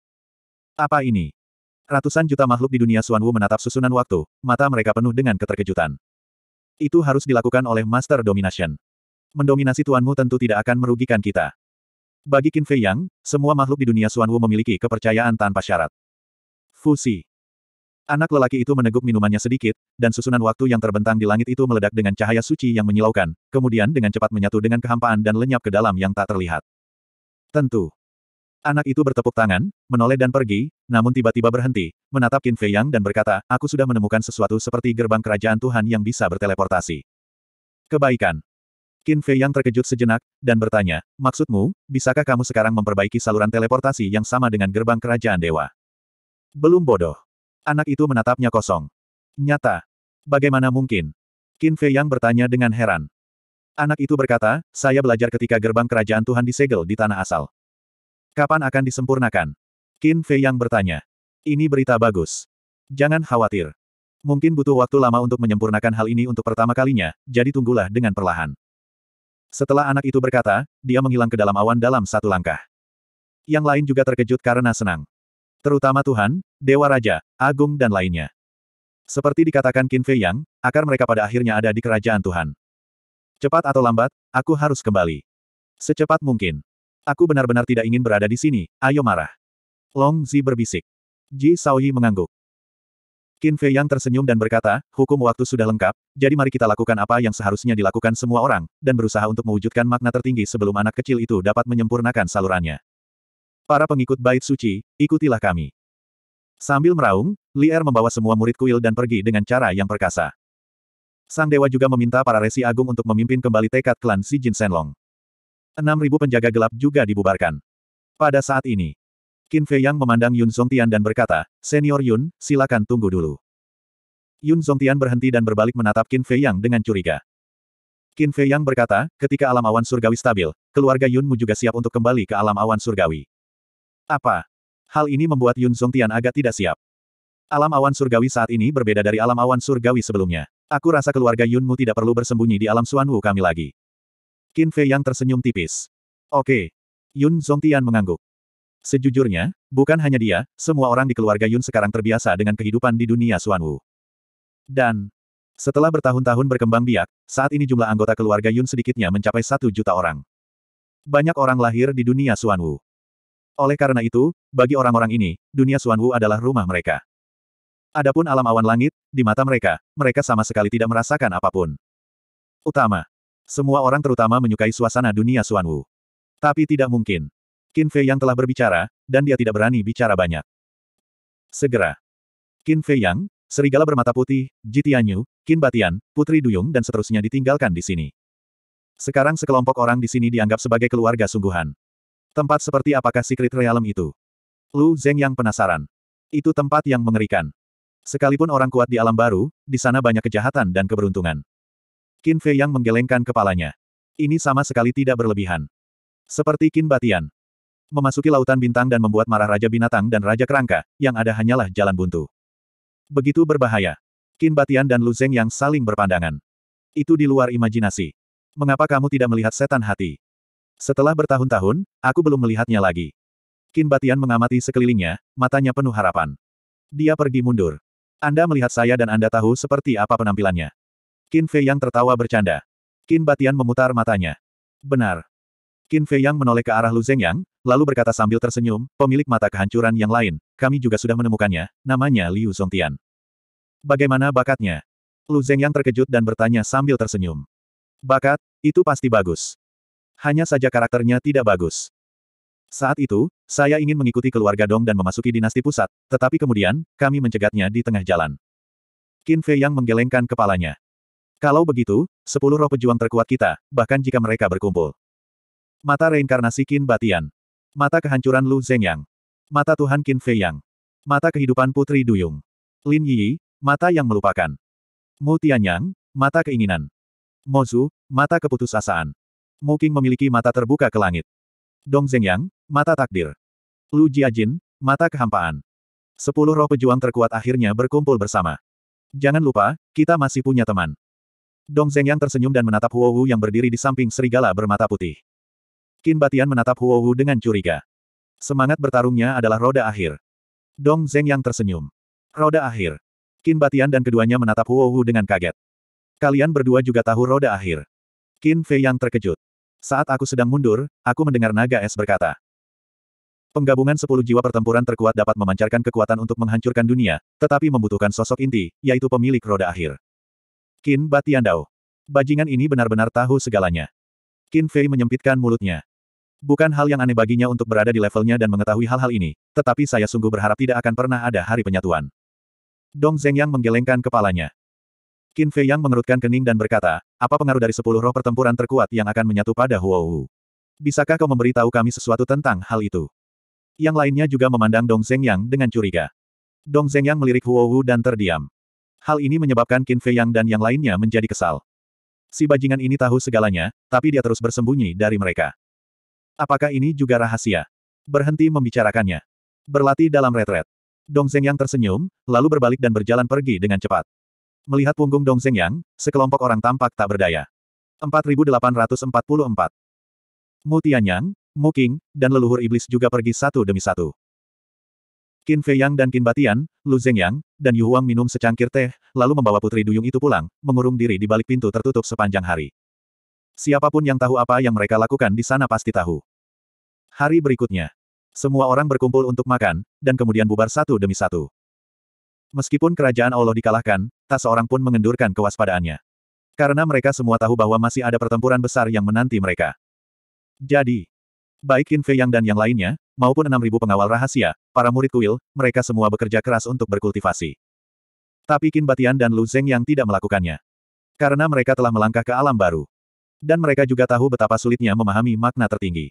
Apa ini? Ratusan juta makhluk di dunia Suanwu menatap susunan waktu, mata mereka penuh dengan keterkejutan. Itu harus dilakukan oleh Master Domination. Mendominasi tuanmu tentu tidak akan merugikan kita. Bagi Qin Fei Yang, semua makhluk di dunia Suan Wu memiliki kepercayaan tanpa syarat. Fusi. Anak lelaki itu meneguk minumannya sedikit, dan susunan waktu yang terbentang di langit itu meledak dengan cahaya suci yang menyilaukan, kemudian dengan cepat menyatu dengan kehampaan dan lenyap ke dalam yang tak terlihat. Tentu. Anak itu bertepuk tangan, menoleh dan pergi, namun tiba-tiba berhenti, menatap Qin Fei Yang dan berkata, aku sudah menemukan sesuatu seperti gerbang kerajaan Tuhan yang bisa berteleportasi. Kebaikan. Qin Fei yang terkejut sejenak, dan bertanya, maksudmu, bisakah kamu sekarang memperbaiki saluran teleportasi yang sama dengan gerbang kerajaan dewa? Belum bodoh. Anak itu menatapnya kosong. Nyata. Bagaimana mungkin? Qin Fei yang bertanya dengan heran. Anak itu berkata, saya belajar ketika gerbang kerajaan Tuhan disegel di tanah asal. Kapan akan disempurnakan? Qin Fei yang bertanya. Ini berita bagus. Jangan khawatir. Mungkin butuh waktu lama untuk menyempurnakan hal ini untuk pertama kalinya, jadi tunggulah dengan perlahan. Setelah anak itu berkata, dia menghilang ke dalam awan dalam satu langkah. Yang lain juga terkejut karena senang. Terutama Tuhan, Dewa Raja, Agung dan lainnya. Seperti dikatakan Qin Fei Yang, akar mereka pada akhirnya ada di kerajaan Tuhan. Cepat atau lambat, aku harus kembali. Secepat mungkin. Aku benar-benar tidak ingin berada di sini, ayo marah. Long Zi berbisik. Ji Shaoyi mengangguk. Qin Fei Yang tersenyum dan berkata, hukum waktu sudah lengkap, jadi mari kita lakukan apa yang seharusnya dilakukan semua orang, dan berusaha untuk mewujudkan makna tertinggi sebelum anak kecil itu dapat menyempurnakan salurannya. Para pengikut bait suci, ikutilah kami. Sambil meraung, Li Er membawa semua murid kuil dan pergi dengan cara yang perkasa. Sang Dewa juga meminta para resi agung untuk memimpin kembali tekad klan Si Jin Senlong. 6.000 penjaga gelap juga dibubarkan. Pada saat ini, Qin Fei Yang memandang Yun Zhongtian dan berkata, Senior Yun, silakan tunggu dulu. Yun Zhongtian berhenti dan berbalik menatap Qin Fei Yang dengan curiga. Qin Fei Yang berkata, ketika alam awan surgawi stabil, keluarga Yunmu juga siap untuk kembali ke alam awan surgawi. Apa? Hal ini membuat Yun Zhongtian agak tidak siap. Alam awan surgawi saat ini berbeda dari alam awan surgawi sebelumnya. Aku rasa keluarga Yunmu tidak perlu bersembunyi di alam Suanwu kami lagi. Qin Fei Yang tersenyum tipis. Oke. Yun Zhongtian mengangguk. Sejujurnya, bukan hanya dia, semua orang di keluarga Yun sekarang terbiasa dengan kehidupan di dunia Suanwu. Dan, setelah bertahun-tahun berkembang biak, saat ini jumlah anggota keluarga Yun sedikitnya mencapai satu juta orang. Banyak orang lahir di dunia Suanwu. Oleh karena itu, bagi orang-orang ini, dunia Suanwu adalah rumah mereka. Adapun alam awan langit, di mata mereka, mereka sama sekali tidak merasakan apapun. Utama. Semua orang terutama menyukai suasana dunia Suanwu. Tapi tidak mungkin. Qin Fei yang telah berbicara, dan dia tidak berani bicara banyak. Segera. Qin Fei Yang, serigala bermata putih, Jitianyu, Qin Batian, Putri Duyung dan seterusnya ditinggalkan di sini. Sekarang sekelompok orang di sini dianggap sebagai keluarga sungguhan. Tempat seperti apakah Secret Realm itu? Lu Zeng yang penasaran. Itu tempat yang mengerikan. Sekalipun orang kuat di alam baru, di sana banyak kejahatan dan keberuntungan. Qin Fei Yang menggelengkan kepalanya. Ini sama sekali tidak berlebihan. Seperti Qin Batian, memasuki lautan bintang dan membuat marah Raja Binatang dan Raja Kerangka, yang ada hanyalah jalan buntu. Begitu berbahaya. Qin Batian dan Lu Zeng yang saling berpandangan. Itu di luar imajinasi. Mengapa kamu tidak melihat setan hati? Setelah bertahun-tahun, aku belum melihatnya lagi. Qin Batian mengamati sekelilingnya, matanya penuh harapan. Dia pergi mundur. Anda melihat saya dan Anda tahu seperti apa penampilannya. Qin Fei yang tertawa bercanda. Qin Batian memutar matanya. Benar. Qin Fei yang menoleh ke arah Lu Zeng Yang, lalu berkata sambil tersenyum, pemilik mata kehancuran yang lain, kami juga sudah menemukannya, namanya Liu Zongtian. Bagaimana bakatnya? Lu Zeng yang terkejut dan bertanya sambil tersenyum. Bakat, itu pasti bagus. Hanya saja karakternya tidak bagus. Saat itu, saya ingin mengikuti keluarga Dong dan memasuki dinasti pusat, tetapi kemudian, kami mencegatnya di tengah jalan. Qin Fei yang menggelengkan kepalanya. Kalau begitu, sepuluh roh pejuang terkuat kita, bahkan jika mereka berkumpul. Mata reinkarnasi Qin Batian. Mata kehancuran Lu Zengyang, Mata Tuhan Qin Fei Yang. Mata kehidupan Putri Duyung. Lin Yi, mata yang melupakan. Mu Tianyang, mata keinginan. Mo Mozu, mata keputusasaan. Mu Qing memiliki mata terbuka ke langit. Dong Zengyang, mata takdir. Lu Jiajin, mata kehampaan. Sepuluh roh pejuang terkuat akhirnya berkumpul bersama. Jangan lupa, kita masih punya teman. Dong Zengyang tersenyum dan menatap Huo Wu yang berdiri di samping serigala bermata putih. Kin Batian menatap Huo Wu dengan curiga. Semangat bertarungnya adalah roda akhir. Dong Zeng yang tersenyum. Roda akhir. Kin Batian dan keduanya menatap Huo Wu dengan kaget. Kalian berdua juga tahu roda akhir. Kin Fei yang terkejut. Saat aku sedang mundur, aku mendengar naga es berkata. Penggabungan sepuluh jiwa pertempuran terkuat dapat memancarkan kekuatan untuk menghancurkan dunia, tetapi membutuhkan sosok inti, yaitu pemilik roda akhir. Kin Batian Dao. Bajingan ini benar-benar tahu segalanya. Kin Fei menyempitkan mulutnya. Bukan hal yang aneh baginya untuk berada di levelnya dan mengetahui hal-hal ini, tetapi saya sungguh berharap tidak akan pernah ada hari penyatuan. Dong Zhengyang menggelengkan kepalanya. Qin Fei Yang mengerutkan kening dan berkata, apa pengaruh dari sepuluh roh pertempuran terkuat yang akan menyatu pada Huo Wu? Bisakah kau memberitahu kami sesuatu tentang hal itu? Yang lainnya juga memandang Dong Zhengyang dengan curiga. Dong Zhengyang melirik Huo Wu dan terdiam. Hal ini menyebabkan Qin Fei Yang dan yang lainnya menjadi kesal. Si bajingan ini tahu segalanya, tapi dia terus bersembunyi dari mereka. Apakah ini juga rahasia? Berhenti membicarakannya. Berlatih dalam retret. Dong Zeng yang tersenyum, lalu berbalik dan berjalan pergi dengan cepat. Melihat punggung Dong Zeng yang, sekelompok orang tampak tak berdaya. 4844. Mu Tianyang, Mu King, dan leluhur iblis juga pergi satu demi satu. Qin Fei dan Qin Batian, Lu Zeng dan Yu Huang minum secangkir teh, lalu membawa putri duyung itu pulang, mengurung diri di balik pintu tertutup sepanjang hari. Siapapun yang tahu apa yang mereka lakukan di sana pasti tahu. Hari berikutnya, semua orang berkumpul untuk makan, dan kemudian bubar satu demi satu. Meskipun kerajaan Allah dikalahkan, tak seorang pun mengendurkan kewaspadaannya. Karena mereka semua tahu bahwa masih ada pertempuran besar yang menanti mereka. Jadi, baik Kin Fei Yang dan yang lainnya, maupun 6.000 pengawal rahasia, para murid kuil, mereka semua bekerja keras untuk berkultivasi. Tapi Qin Batian dan Lu Zeng yang tidak melakukannya. Karena mereka telah melangkah ke alam baru dan mereka juga tahu betapa sulitnya memahami makna tertinggi.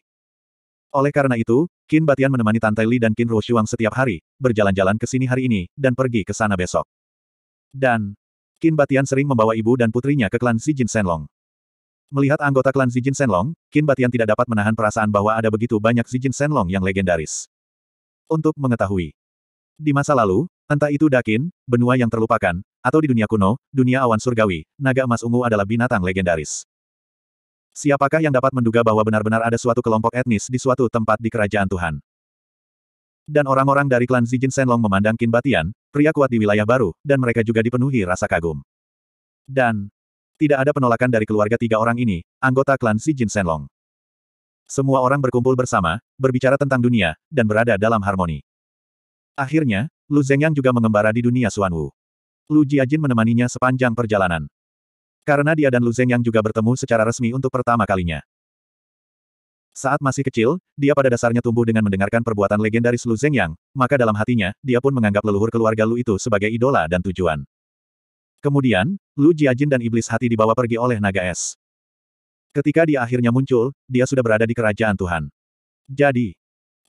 Oleh karena itu, Qin Batian menemani Tante Li dan Qin Ruoshuang setiap hari, berjalan-jalan ke sini hari ini, dan pergi ke sana besok. Dan, Qin Batian sering membawa ibu dan putrinya ke klan Xijin Senlong. Melihat anggota klan Xijin Senlong, Qin Batian tidak dapat menahan perasaan bahwa ada begitu banyak Xijin Senlong yang legendaris. Untuk mengetahui. Di masa lalu, entah itu Dakin, benua yang terlupakan, atau di dunia kuno, dunia awan surgawi, naga emas ungu adalah binatang legendaris. Siapakah yang dapat menduga bahwa benar-benar ada suatu kelompok etnis di suatu tempat di kerajaan Tuhan? Dan orang-orang dari klan Zijin Senlong memandang Qin Batian, pria kuat di wilayah baru, dan mereka juga dipenuhi rasa kagum. Dan, tidak ada penolakan dari keluarga tiga orang ini, anggota klan Zijin Senlong. Semua orang berkumpul bersama, berbicara tentang dunia, dan berada dalam harmoni. Akhirnya, Lu Zhengyang juga mengembara di dunia Suanwu. Lu Jiajin menemaninya sepanjang perjalanan. Karena dia dan Lu Zeng yang juga bertemu secara resmi untuk pertama kalinya. Saat masih kecil, dia pada dasarnya tumbuh dengan mendengarkan perbuatan legendaris Lu Zeng maka dalam hatinya, dia pun menganggap leluhur keluarga Lu itu sebagai idola dan tujuan. Kemudian, Lu Jiajin dan iblis hati dibawa pergi oleh naga es. Ketika dia akhirnya muncul, dia sudah berada di kerajaan Tuhan. Jadi,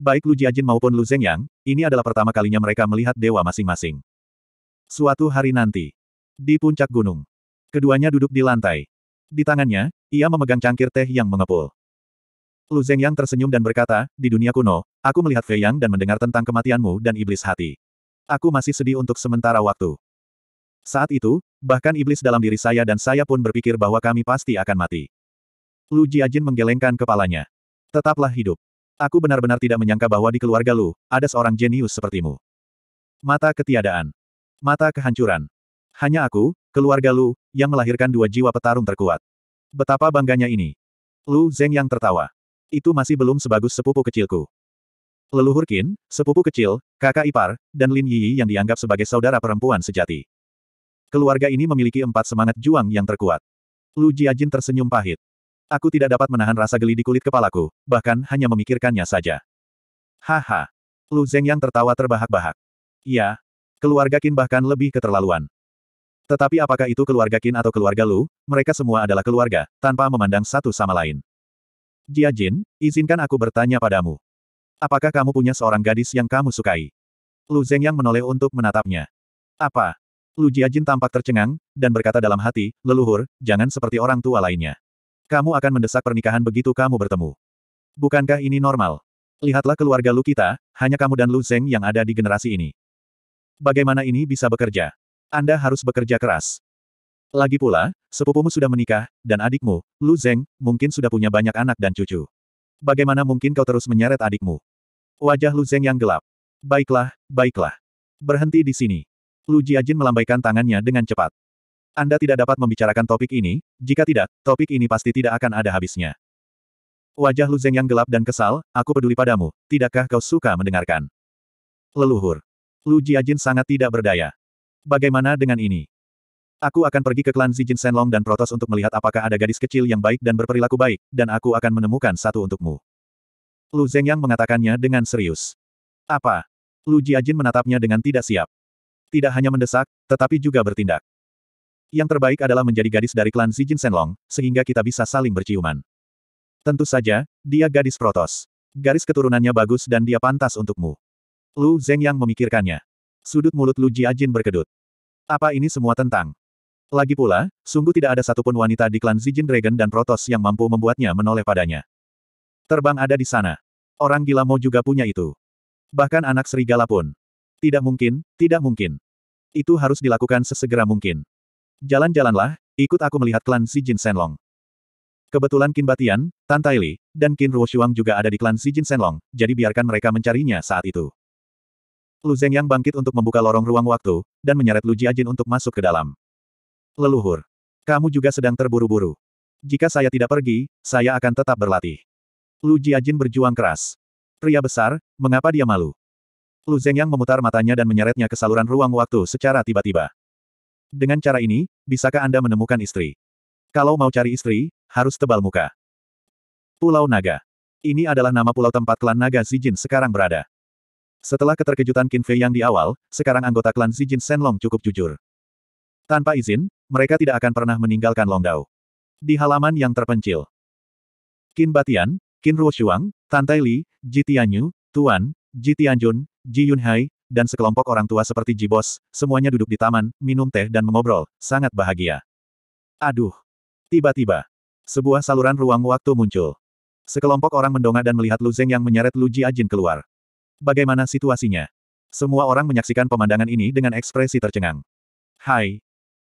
baik Lu Jiajin maupun Lu Zeng ini adalah pertama kalinya mereka melihat dewa masing-masing. Suatu hari nanti, di puncak gunung, Keduanya duduk di lantai. Di tangannya, ia memegang cangkir teh yang mengepul. Lu Zhengyang tersenyum dan berkata, di dunia kuno, aku melihat Fei Yang dan mendengar tentang kematianmu dan iblis hati. Aku masih sedih untuk sementara waktu. Saat itu, bahkan iblis dalam diri saya dan saya pun berpikir bahwa kami pasti akan mati. Lu Jiajin menggelengkan kepalanya. Tetaplah hidup. Aku benar-benar tidak menyangka bahwa di keluarga Lu, ada seorang jenius sepertimu. Mata ketiadaan. Mata kehancuran. Hanya aku, keluarga Lu, yang melahirkan dua jiwa petarung terkuat. Betapa bangganya ini. Lu Zeng yang tertawa. Itu masih belum sebagus sepupu kecilku. Leluhur Qin, sepupu kecil, kakak ipar, dan Lin Yi yang dianggap sebagai saudara perempuan sejati. Keluarga ini memiliki empat semangat juang yang terkuat. Lu Jiajin tersenyum pahit. Aku tidak dapat menahan rasa geli di kulit kepalaku, bahkan hanya memikirkannya saja. Haha. Lu Zeng yang tertawa terbahak-bahak. Ya, keluarga Qin bahkan lebih keterlaluan. Tetapi apakah itu keluarga Qin atau keluarga Lu, mereka semua adalah keluarga, tanpa memandang satu sama lain. Jia Jin, izinkan aku bertanya padamu. Apakah kamu punya seorang gadis yang kamu sukai? Lu Zheng yang menoleh untuk menatapnya. Apa? Lu Jiajin tampak tercengang, dan berkata dalam hati, leluhur, jangan seperti orang tua lainnya. Kamu akan mendesak pernikahan begitu kamu bertemu. Bukankah ini normal? Lihatlah keluarga Lu kita, hanya kamu dan Lu Zheng yang ada di generasi ini. Bagaimana ini bisa bekerja? Anda harus bekerja keras. Lagi pula, sepupumu sudah menikah, dan adikmu, Lu Zeng, mungkin sudah punya banyak anak dan cucu. Bagaimana mungkin kau terus menyeret adikmu? Wajah Lu Zeng yang gelap. Baiklah, baiklah. Berhenti di sini. Lu Jiajin melambaikan tangannya dengan cepat. Anda tidak dapat membicarakan topik ini, jika tidak, topik ini pasti tidak akan ada habisnya. Wajah Lu Zeng yang gelap dan kesal, aku peduli padamu, tidakkah kau suka mendengarkan? Leluhur. Lu Jiajin sangat tidak berdaya. Bagaimana dengan ini? Aku akan pergi ke klan Zijin Senlong dan Protos untuk melihat apakah ada gadis kecil yang baik dan berperilaku baik, dan aku akan menemukan satu untukmu. Lu Zhengyang mengatakannya dengan serius. Apa? Lu Jiajin menatapnya dengan tidak siap. Tidak hanya mendesak, tetapi juga bertindak. Yang terbaik adalah menjadi gadis dari klan Zijin Senlong, sehingga kita bisa saling berciuman. Tentu saja, dia gadis Protos. Garis keturunannya bagus dan dia pantas untukmu. Lu Zhengyang memikirkannya. Sudut mulut Lu Jiajin berkedut. Apa ini semua tentang? Lagi pula, sungguh tidak ada satupun wanita di klan Zijin Dragon dan Protoss yang mampu membuatnya menoleh padanya. Terbang ada di sana. Orang gila mau juga punya itu. Bahkan anak serigala pun. Tidak mungkin, tidak mungkin. Itu harus dilakukan sesegera mungkin. Jalan-jalanlah, ikut aku melihat klan Zijin Senlong. Kebetulan Qin Batian, Tan Tai Li, dan Qin Ruo Shuang juga ada di klan Zijin Shenlong, Senlong, jadi biarkan mereka mencarinya saat itu. Lu Zeng yang bangkit untuk membuka lorong ruang waktu, dan menyeret Lu Jiajin untuk masuk ke dalam. Leluhur. Kamu juga sedang terburu-buru. Jika saya tidak pergi, saya akan tetap berlatih. Lu Jiajin berjuang keras. Pria besar, mengapa dia malu? Lu Zeng yang memutar matanya dan menyeretnya ke saluran ruang waktu secara tiba-tiba. Dengan cara ini, bisakah Anda menemukan istri? Kalau mau cari istri, harus tebal muka. Pulau Naga. Ini adalah nama pulau tempat klan naga Zijin sekarang berada. Setelah keterkejutan Qin Fei yang di awal, sekarang anggota klan Zijin Senlong cukup jujur. Tanpa izin, mereka tidak akan pernah meninggalkan Longdao. Di halaman yang terpencil. Qin Batian, Qin Ruoshuang, Tan Tai Li, Ji Tianyu, Tuan, Ji Tianjun, Ji Yunhai, dan sekelompok orang tua seperti Ji Bos, semuanya duduk di taman, minum teh dan mengobrol, sangat bahagia. Aduh. Tiba-tiba, sebuah saluran ruang waktu muncul. Sekelompok orang mendongak dan melihat Lu Zeng yang menyeret Lu Ji Ajin keluar bagaimana situasinya? Semua orang menyaksikan pemandangan ini dengan ekspresi tercengang. Hai.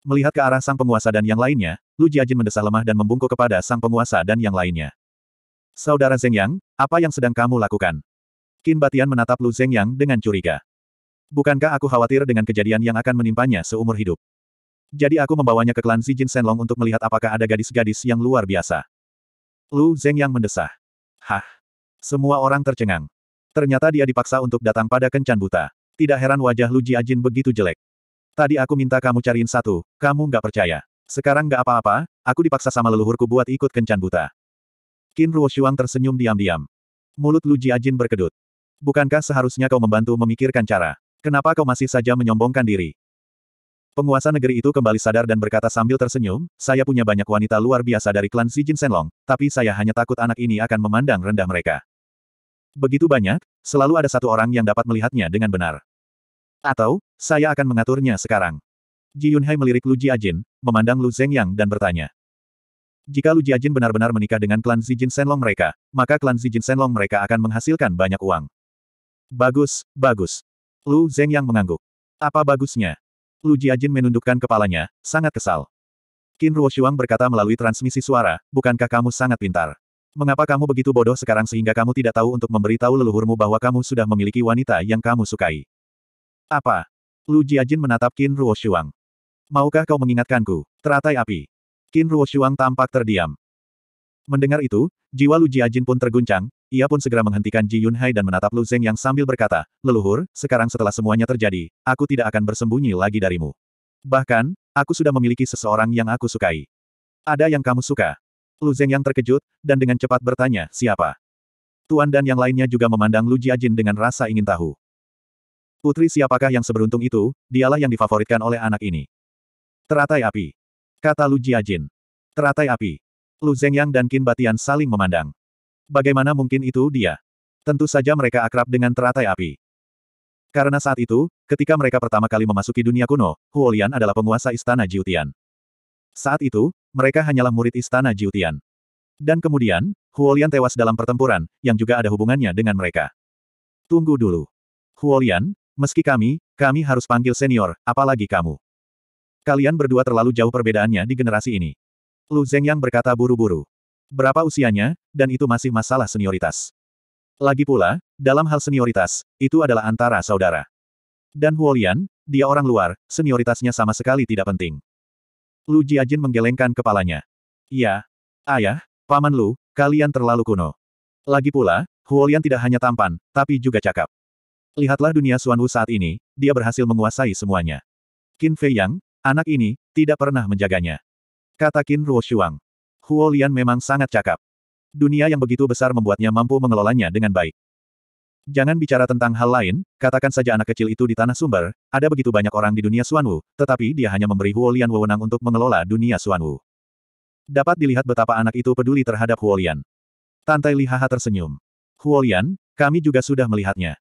Melihat ke arah sang penguasa dan yang lainnya, Lu Jiajin mendesah lemah dan membungkuk kepada sang penguasa dan yang lainnya. Saudara Zeng Yang, apa yang sedang kamu lakukan? Qin Batian menatap Lu Zeng Yang dengan curiga. Bukankah aku khawatir dengan kejadian yang akan menimpanya seumur hidup? Jadi aku membawanya ke klan Zijin Senlong untuk melihat apakah ada gadis-gadis yang luar biasa. Lu Zeng Yang mendesah. Hah. Semua orang tercengang. Ternyata dia dipaksa untuk datang pada kencan buta. Tidak heran wajah Lu Jiajin begitu jelek. Tadi aku minta kamu cariin satu, kamu nggak percaya. Sekarang nggak apa-apa, aku dipaksa sama leluhurku buat ikut kencan buta. Qin Ruoshuang tersenyum diam-diam. Mulut Lu Jiajin berkedut. Bukankah seharusnya kau membantu memikirkan cara? Kenapa kau masih saja menyombongkan diri? Penguasa negeri itu kembali sadar dan berkata sambil tersenyum, saya punya banyak wanita luar biasa dari klan Si Jin Senlong, tapi saya hanya takut anak ini akan memandang rendah mereka. Begitu banyak, selalu ada satu orang yang dapat melihatnya dengan benar. Atau, saya akan mengaturnya sekarang. Ji Yunhai melirik Lu Jiajin, memandang Lu Zhengyang dan bertanya. Jika Lu Jiajin benar-benar menikah dengan klan Zijin Senlong mereka, maka klan Zijin Senlong mereka akan menghasilkan banyak uang. Bagus, bagus. Lu Zhengyang mengangguk. Apa bagusnya? Lu Jiajin menundukkan kepalanya, sangat kesal. Qin Ruoshuang berkata melalui transmisi suara, bukankah kamu sangat pintar? Mengapa kamu begitu bodoh sekarang sehingga kamu tidak tahu untuk memberitahu leluhurmu bahwa kamu sudah memiliki wanita yang kamu sukai? Apa? Lu Jiajin menatap Qin Ruo Shuang. Maukah kau mengingatkanku? Teratai api. Qin Ruo Shuang tampak terdiam. Mendengar itu, jiwa Lu Jiajin pun terguncang, ia pun segera menghentikan Ji Yunhai dan menatap Lu Zeng yang sambil berkata, Leluhur, sekarang setelah semuanya terjadi, aku tidak akan bersembunyi lagi darimu. Bahkan, aku sudah memiliki seseorang yang aku sukai. Ada yang kamu suka. Lu Zeng yang terkejut, dan dengan cepat bertanya, siapa? Tuan dan yang lainnya juga memandang Lu Jiajin dengan rasa ingin tahu. Putri siapakah yang seberuntung itu, dialah yang difavoritkan oleh anak ini. Teratai api. Kata Lu Jiajin. Teratai api. Lu Yang dan Qin Batian saling memandang. Bagaimana mungkin itu dia? Tentu saja mereka akrab dengan teratai api. Karena saat itu, ketika mereka pertama kali memasuki dunia kuno, Huolian adalah penguasa istana Jiutian. Saat itu, mereka hanyalah murid istana Jiutian. Dan kemudian, Huolian tewas dalam pertempuran, yang juga ada hubungannya dengan mereka. Tunggu dulu. Huolian, meski kami, kami harus panggil senior, apalagi kamu. Kalian berdua terlalu jauh perbedaannya di generasi ini. Lu Zhengyang berkata buru-buru. Berapa usianya, dan itu masih masalah senioritas. Lagi pula, dalam hal senioritas, itu adalah antara saudara. Dan Huolian, dia orang luar, senioritasnya sama sekali tidak penting. Lu Jiajin menggelengkan kepalanya. Iya. Ayah, Paman Lu, kalian terlalu kuno. Lagi pula, Huolian tidak hanya tampan, tapi juga cakap. Lihatlah dunia Wu saat ini, dia berhasil menguasai semuanya. Qin Fei Yang, anak ini, tidak pernah menjaganya. Kata Qin Ruo Shuang. Huolian memang sangat cakap. Dunia yang begitu besar membuatnya mampu mengelolanya dengan baik. Jangan bicara tentang hal lain, katakan saja anak kecil itu di tanah sumber, ada begitu banyak orang di dunia Suanwu, tetapi dia hanya memberi Huolian wewenang untuk mengelola dunia Suanwu. Dapat dilihat betapa anak itu peduli terhadap Huolian. Tantai Li Haha tersenyum. Huolian, kami juga sudah melihatnya.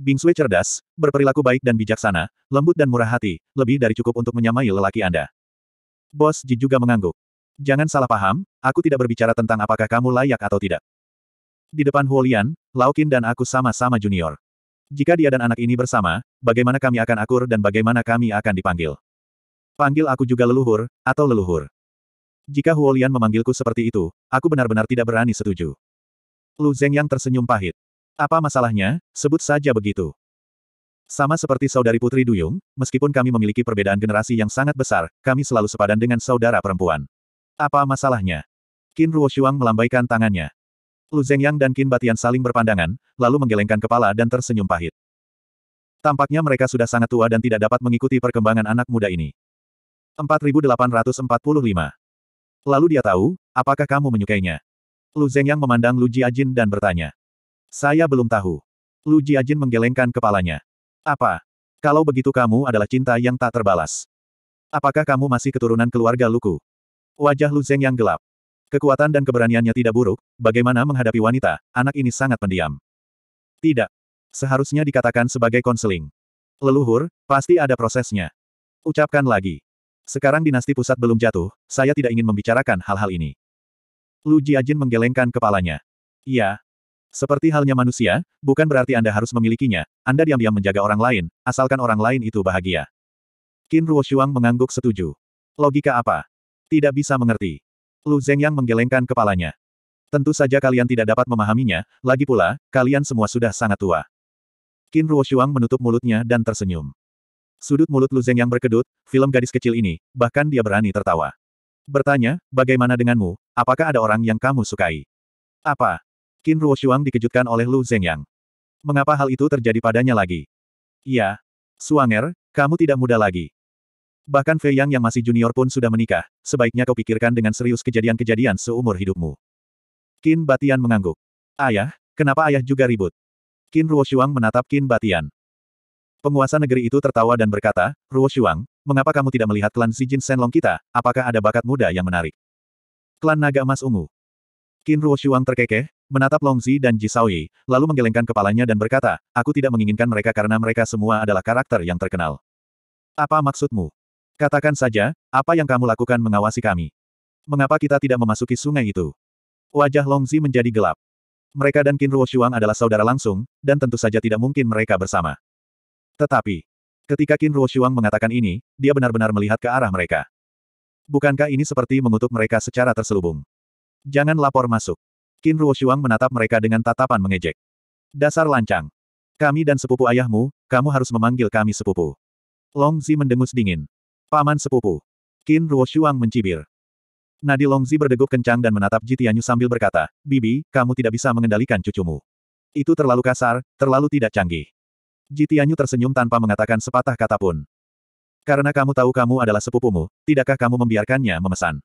Sui cerdas, berperilaku baik dan bijaksana, lembut dan murah hati, lebih dari cukup untuk menyamai lelaki Anda. Bos Ji juga mengangguk. Jangan salah paham, aku tidak berbicara tentang apakah kamu layak atau tidak. Di depan Huolian, Laukin dan aku sama-sama junior. Jika dia dan anak ini bersama, bagaimana kami akan akur dan bagaimana kami akan dipanggil? Panggil aku juga leluhur, atau leluhur. Jika Huolian memanggilku seperti itu, aku benar-benar tidak berani setuju. Lu Zeng yang tersenyum pahit. Apa masalahnya, sebut saja begitu. Sama seperti saudari Putri Duyung, meskipun kami memiliki perbedaan generasi yang sangat besar, kami selalu sepadan dengan saudara perempuan. Apa masalahnya? Qin Ruo Shuang melambaikan tangannya. Lu Zhengyang dan Qin Batian saling berpandangan, lalu menggelengkan kepala dan tersenyum pahit. Tampaknya mereka sudah sangat tua dan tidak dapat mengikuti perkembangan anak muda ini. 4845. Lalu dia tahu, apakah kamu menyukainya? Lu Zhengyang memandang Lu Jiajin dan bertanya. Saya belum tahu. Lu Jiajin menggelengkan kepalanya. Apa? Kalau begitu kamu adalah cinta yang tak terbalas. Apakah kamu masih keturunan keluarga Luku? Wajah Lu Zhengyang gelap. Kekuatan dan keberaniannya tidak buruk, bagaimana menghadapi wanita, anak ini sangat pendiam. Tidak. Seharusnya dikatakan sebagai konseling. Leluhur, pasti ada prosesnya. Ucapkan lagi. Sekarang dinasti pusat belum jatuh, saya tidak ingin membicarakan hal-hal ini. Lu Jiajin menggelengkan kepalanya. Iya. Seperti halnya manusia, bukan berarti Anda harus memilikinya, Anda diam-diam menjaga orang lain, asalkan orang lain itu bahagia. Qin Ruo Shuang mengangguk setuju. Logika apa? Tidak bisa mengerti. Lu yang menggelengkan kepalanya. Tentu saja kalian tidak dapat memahaminya, lagi pula, kalian semua sudah sangat tua. Qin Ruoshuang menutup mulutnya dan tersenyum. Sudut mulut Lu yang berkedut, film gadis kecil ini, bahkan dia berani tertawa. Bertanya, bagaimana denganmu, apakah ada orang yang kamu sukai? Apa? Qin Ruoshuang dikejutkan oleh Lu yang. Mengapa hal itu terjadi padanya lagi? Iya. Suanger, kamu tidak muda lagi. Bahkan Fei Yang yang masih junior pun sudah menikah, sebaiknya kau pikirkan dengan serius kejadian-kejadian seumur hidupmu. Qin Batian mengangguk. Ayah, kenapa ayah juga ribut? Qin Ruoshuang menatap Qin Batian. Penguasa negeri itu tertawa dan berkata, Ruoshuang, mengapa kamu tidak melihat klan Zijin Senlong kita, apakah ada bakat muda yang menarik? Klan Naga Emas Ungu. Qin Ruoshuang terkekeh, menatap Long Longzi dan Ji Shaoyi, lalu menggelengkan kepalanya dan berkata, aku tidak menginginkan mereka karena mereka semua adalah karakter yang terkenal. Apa maksudmu? Katakan saja, apa yang kamu lakukan mengawasi kami? Mengapa kita tidak memasuki sungai itu? Wajah Longzi menjadi gelap. Mereka dan Qin Ruoshuang adalah saudara langsung, dan tentu saja tidak mungkin mereka bersama. Tetapi, ketika Qin Ruoshuang mengatakan ini, dia benar-benar melihat ke arah mereka. Bukankah ini seperti mengutuk mereka secara terselubung? Jangan lapor masuk. Qin Ruoshuang menatap mereka dengan tatapan mengejek. Dasar lancang. Kami dan sepupu ayahmu, kamu harus memanggil kami sepupu. Long Zi mendengus dingin. Paman sepupu. Qin Ruo Shuang mencibir. Nadi Longzi berdegup kencang dan menatap Jitianyu sambil berkata, Bibi, kamu tidak bisa mengendalikan cucumu. Itu terlalu kasar, terlalu tidak canggih. Jitianyu tersenyum tanpa mengatakan sepatah kata pun. Karena kamu tahu kamu adalah sepupumu, tidakkah kamu membiarkannya memesan?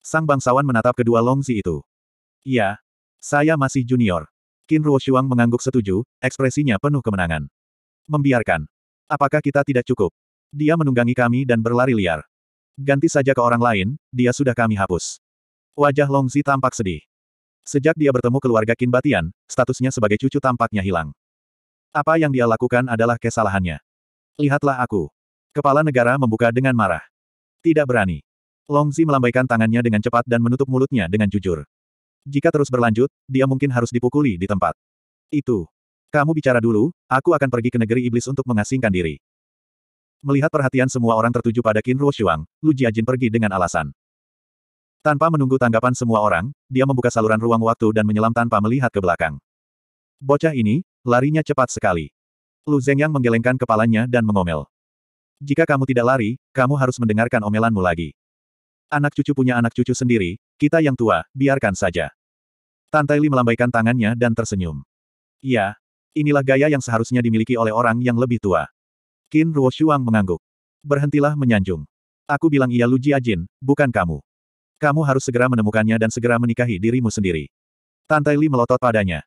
Sang bangsawan menatap kedua Longzi itu. Ya, Saya masih junior. Qin Shuang mengangguk setuju, ekspresinya penuh kemenangan. Membiarkan. Apakah kita tidak cukup? Dia menunggangi kami dan berlari liar. Ganti saja ke orang lain, dia sudah kami hapus. Wajah Longzi tampak sedih. Sejak dia bertemu keluarga Kinbatian, Batian, statusnya sebagai cucu tampaknya hilang. Apa yang dia lakukan adalah kesalahannya. Lihatlah aku. Kepala negara membuka dengan marah. Tidak berani. Longzi melambaikan tangannya dengan cepat dan menutup mulutnya dengan jujur. Jika terus berlanjut, dia mungkin harus dipukuli di tempat. Itu. Kamu bicara dulu, aku akan pergi ke negeri iblis untuk mengasingkan diri. Melihat perhatian semua orang tertuju pada Qin Shuang, Lu Jiajin pergi dengan alasan. Tanpa menunggu tanggapan semua orang, dia membuka saluran ruang waktu dan menyelam tanpa melihat ke belakang. Bocah ini, larinya cepat sekali. Lu Zhengyang menggelengkan kepalanya dan mengomel. Jika kamu tidak lari, kamu harus mendengarkan omelanmu lagi. Anak cucu punya anak cucu sendiri, kita yang tua, biarkan saja. Tantai Li melambaikan tangannya dan tersenyum. Ya, inilah gaya yang seharusnya dimiliki oleh orang yang lebih tua. Qin Shuang mengangguk. Berhentilah menyanjung. Aku bilang ia Lu Jiajin, bukan kamu. Kamu harus segera menemukannya dan segera menikahi dirimu sendiri. Tantai Li melotot padanya.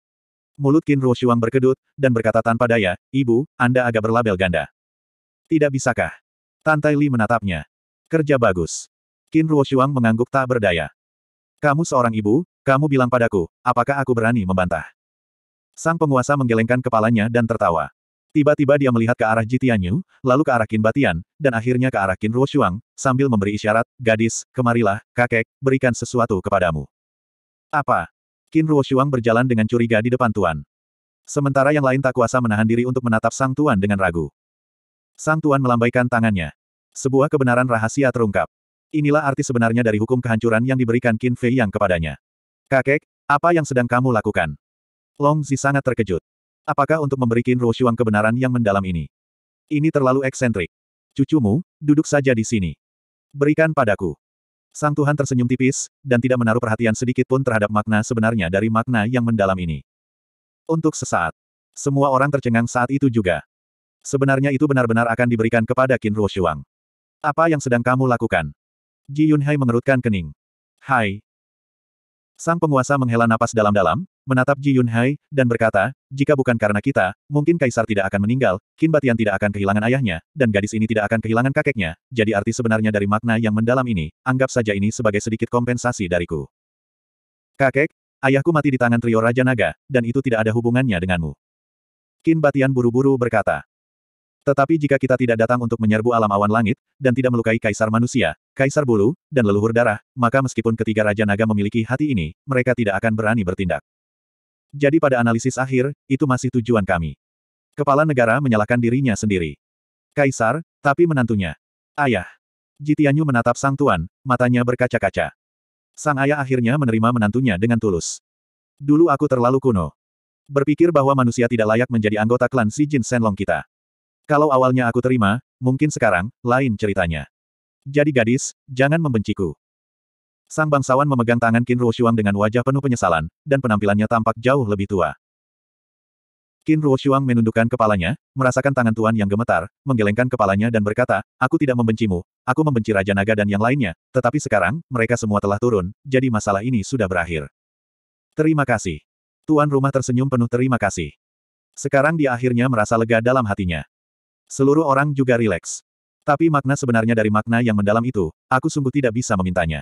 Mulut Qin Shuang berkedut, dan berkata tanpa daya, Ibu, Anda agak berlabel ganda. Tidak bisakah? Tantai Li menatapnya. Kerja bagus. Qin Shuang mengangguk tak berdaya. Kamu seorang ibu, kamu bilang padaku, apakah aku berani membantah? Sang penguasa menggelengkan kepalanya dan tertawa. Tiba-tiba dia melihat ke arah Jitianyu, lalu ke arah Qin Batian, dan akhirnya ke arah Qin Ruoshuang, sambil memberi isyarat, gadis, kemarilah, kakek, berikan sesuatu kepadamu. Apa? Qin Ruoshuang berjalan dengan curiga di depan Tuan. Sementara yang lain tak kuasa menahan diri untuk menatap Sang Tuan dengan ragu. Sang Tuan melambaikan tangannya. Sebuah kebenaran rahasia terungkap. Inilah arti sebenarnya dari hukum kehancuran yang diberikan Qin Fei Yang kepadanya. Kakek, apa yang sedang kamu lakukan? Long Zi sangat terkejut. Apakah untuk memberi Qin Rushuang kebenaran yang mendalam ini? Ini terlalu eksentrik. Cucumu, duduk saja di sini. Berikan padaku. Sang Tuhan tersenyum tipis, dan tidak menaruh perhatian sedikit pun terhadap makna sebenarnya dari makna yang mendalam ini. Untuk sesaat, semua orang tercengang saat itu juga. Sebenarnya itu benar-benar akan diberikan kepada Qin Ruoshuang. Shuang. Apa yang sedang kamu lakukan? Ji Yunhai mengerutkan kening. Hai, Sang penguasa menghela napas dalam-dalam, menatap Ji Yunhai, dan berkata, jika bukan karena kita, mungkin Kaisar tidak akan meninggal, Qin Batian tidak akan kehilangan ayahnya, dan gadis ini tidak akan kehilangan kakeknya, jadi arti sebenarnya dari makna yang mendalam ini, anggap saja ini sebagai sedikit kompensasi dariku. Kakek, ayahku mati di tangan trio Raja Naga, dan itu tidak ada hubungannya denganmu. Qin Batian buru-buru berkata. Tetapi jika kita tidak datang untuk menyerbu alam awan langit, dan tidak melukai kaisar manusia, kaisar bulu, dan leluhur darah, maka meskipun ketiga Raja Naga memiliki hati ini, mereka tidak akan berani bertindak. Jadi pada analisis akhir, itu masih tujuan kami. Kepala negara menyalahkan dirinya sendiri. Kaisar, tapi menantunya. Ayah. Jitianyu menatap sang tuan, matanya berkaca-kaca. Sang ayah akhirnya menerima menantunya dengan tulus. Dulu aku terlalu kuno. Berpikir bahwa manusia tidak layak menjadi anggota klan si Jin Senlong kita. Kalau awalnya aku terima, mungkin sekarang, lain ceritanya. Jadi gadis, jangan membenciku. Sang bangsawan memegang tangan Qin Ruoshuang dengan wajah penuh penyesalan, dan penampilannya tampak jauh lebih tua. Qin Ruoshuang menundukkan kepalanya, merasakan tangan tuan yang gemetar, menggelengkan kepalanya dan berkata, Aku tidak membencimu, aku membenci Raja Naga dan yang lainnya, tetapi sekarang, mereka semua telah turun, jadi masalah ini sudah berakhir. Terima kasih. Tuan rumah tersenyum penuh terima kasih. Sekarang dia akhirnya merasa lega dalam hatinya. Seluruh orang juga rileks. Tapi makna sebenarnya dari makna yang mendalam itu, aku sungguh tidak bisa memintanya.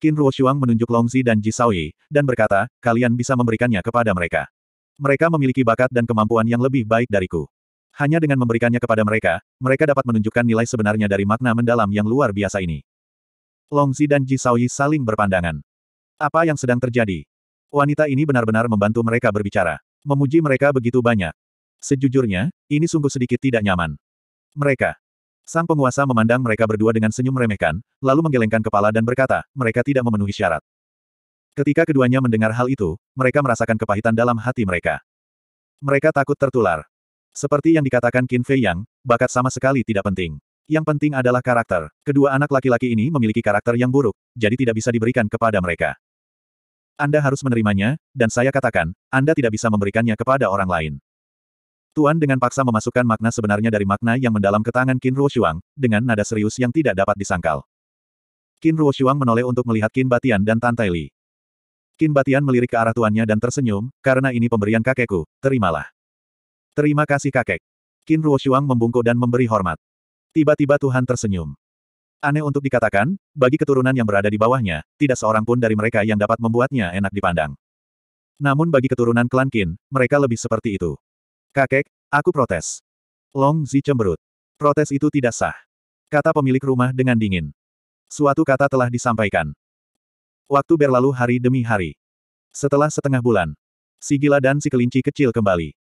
Qin Ruoshuang menunjuk Longzi dan Ji Saoyi, dan berkata, kalian bisa memberikannya kepada mereka. Mereka memiliki bakat dan kemampuan yang lebih baik dariku. Hanya dengan memberikannya kepada mereka, mereka dapat menunjukkan nilai sebenarnya dari makna mendalam yang luar biasa ini. Longzi dan Ji Saoyi saling berpandangan. Apa yang sedang terjadi? Wanita ini benar-benar membantu mereka berbicara. Memuji mereka begitu banyak. Sejujurnya, ini sungguh sedikit tidak nyaman. Mereka. Sang penguasa memandang mereka berdua dengan senyum meremehkan, lalu menggelengkan kepala dan berkata, mereka tidak memenuhi syarat. Ketika keduanya mendengar hal itu, mereka merasakan kepahitan dalam hati mereka. Mereka takut tertular. Seperti yang dikatakan Qin Fei Yang, bakat sama sekali tidak penting. Yang penting adalah karakter. Kedua anak laki-laki ini memiliki karakter yang buruk, jadi tidak bisa diberikan kepada mereka. Anda harus menerimanya, dan saya katakan, Anda tidak bisa memberikannya kepada orang lain. Tuan dengan paksa memasukkan makna sebenarnya dari makna yang mendalam ke tangan Qin Ruoshuang, dengan nada serius yang tidak dapat disangkal. Qin Ruoshuang menoleh untuk melihat Qin Batian dan Tan Tai Li. Qin Batian melirik ke arah tuannya dan tersenyum, karena ini pemberian kakekku, terimalah. Terima kasih kakek. Qin Ruoshuang membungkuk dan memberi hormat. Tiba-tiba Tuhan tersenyum. Aneh untuk dikatakan, bagi keturunan yang berada di bawahnya, tidak seorang pun dari mereka yang dapat membuatnya enak dipandang. Namun bagi keturunan klan Qin, mereka lebih seperti itu. Kakek, aku protes. Long Zi cemberut. Protes itu tidak sah. Kata pemilik rumah dengan dingin. Suatu kata telah disampaikan. Waktu berlalu hari demi hari. Setelah setengah bulan, si gila dan si kelinci kecil kembali.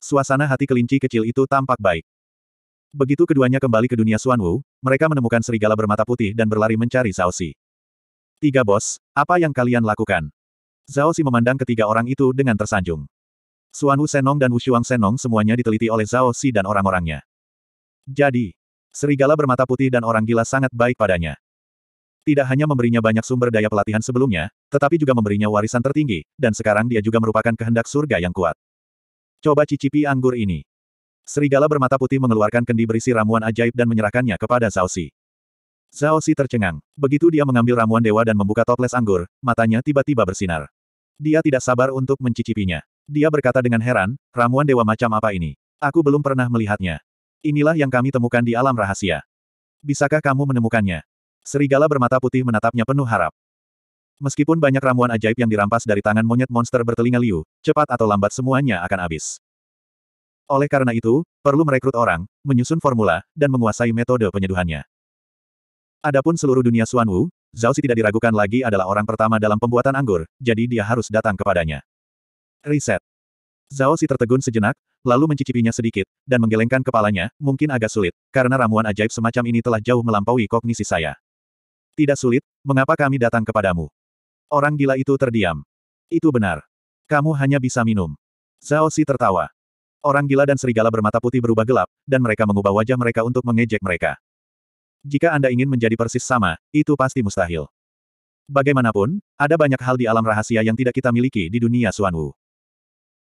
Suasana hati kelinci kecil itu tampak baik. Begitu keduanya kembali ke dunia Wu, mereka menemukan serigala bermata putih dan berlari mencari Si. Tiga bos, apa yang kalian lakukan? Zhao Xi memandang ketiga orang itu dengan tersanjung. Suan Wu Senong dan Wushuang Senong semuanya diteliti oleh Zhao Si dan orang-orangnya. Jadi, serigala bermata putih dan orang gila sangat baik padanya. Tidak hanya memberinya banyak sumber daya pelatihan sebelumnya, tetapi juga memberinya warisan tertinggi, dan sekarang dia juga merupakan kehendak surga yang kuat. Coba cicipi anggur ini. Serigala bermata putih mengeluarkan kendi berisi ramuan ajaib dan menyerahkannya kepada Zhao Si. Zhao Si tercengang. Begitu dia mengambil ramuan dewa dan membuka toples anggur, matanya tiba-tiba bersinar. Dia tidak sabar untuk mencicipinya. Dia berkata dengan heran, ramuan dewa macam apa ini? Aku belum pernah melihatnya. Inilah yang kami temukan di alam rahasia. Bisakah kamu menemukannya? Serigala bermata putih menatapnya penuh harap. Meskipun banyak ramuan ajaib yang dirampas dari tangan monyet monster bertelinga liu, cepat atau lambat semuanya akan habis. Oleh karena itu, perlu merekrut orang, menyusun formula, dan menguasai metode penyeduhannya. Adapun seluruh dunia Suan Wu, Zhao Si tidak diragukan lagi adalah orang pertama dalam pembuatan anggur, jadi dia harus datang kepadanya. Riset. Zhao Si tertegun sejenak, lalu mencicipinya sedikit, dan menggelengkan kepalanya, mungkin agak sulit, karena ramuan ajaib semacam ini telah jauh melampaui kognisi saya. Tidak sulit, mengapa kami datang kepadamu? Orang gila itu terdiam. Itu benar. Kamu hanya bisa minum. Zhao Si tertawa. Orang gila dan serigala bermata putih berubah gelap, dan mereka mengubah wajah mereka untuk mengejek mereka. Jika Anda ingin menjadi persis sama, itu pasti mustahil. Bagaimanapun, ada banyak hal di alam rahasia yang tidak kita miliki di dunia Suanwu.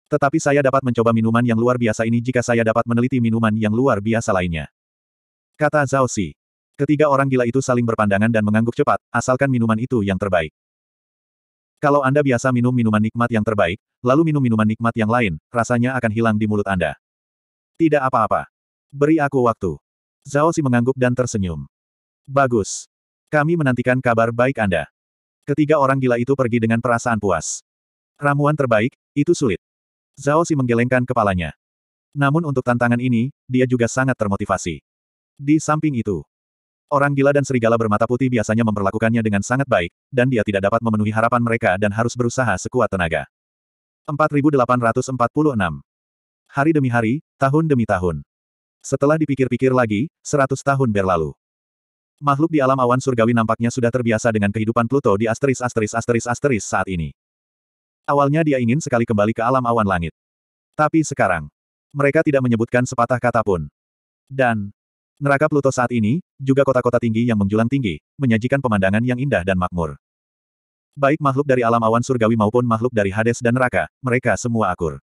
Tetapi saya dapat mencoba minuman yang luar biasa ini jika saya dapat meneliti minuman yang luar biasa lainnya. Kata Zhao Xi. Ketiga orang gila itu saling berpandangan dan mengangguk cepat, asalkan minuman itu yang terbaik. Kalau Anda biasa minum minuman nikmat yang terbaik, lalu minum minuman nikmat yang lain, rasanya akan hilang di mulut Anda. Tidak apa-apa. Beri aku waktu. Zhao Xi mengangguk dan tersenyum. Bagus. Kami menantikan kabar baik Anda. Ketiga orang gila itu pergi dengan perasaan puas. Ramuan terbaik, itu sulit. Zhao Si menggelengkan kepalanya. Namun untuk tantangan ini, dia juga sangat termotivasi. Di samping itu, orang gila dan serigala bermata putih biasanya memperlakukannya dengan sangat baik, dan dia tidak dapat memenuhi harapan mereka dan harus berusaha sekuat tenaga. 4846 Hari demi hari, tahun demi tahun. Setelah dipikir-pikir lagi, seratus tahun berlalu. Makhluk di alam awan surgawi nampaknya sudah terbiasa dengan kehidupan Pluto di asteris asteris asteris asteris saat ini. Awalnya dia ingin sekali kembali ke alam awan langit. Tapi sekarang, mereka tidak menyebutkan sepatah kata pun. Dan, neraka Pluto saat ini, juga kota-kota tinggi yang menjulang tinggi, menyajikan pemandangan yang indah dan makmur. Baik makhluk dari alam awan surgawi maupun makhluk dari Hades dan neraka, mereka semua akur.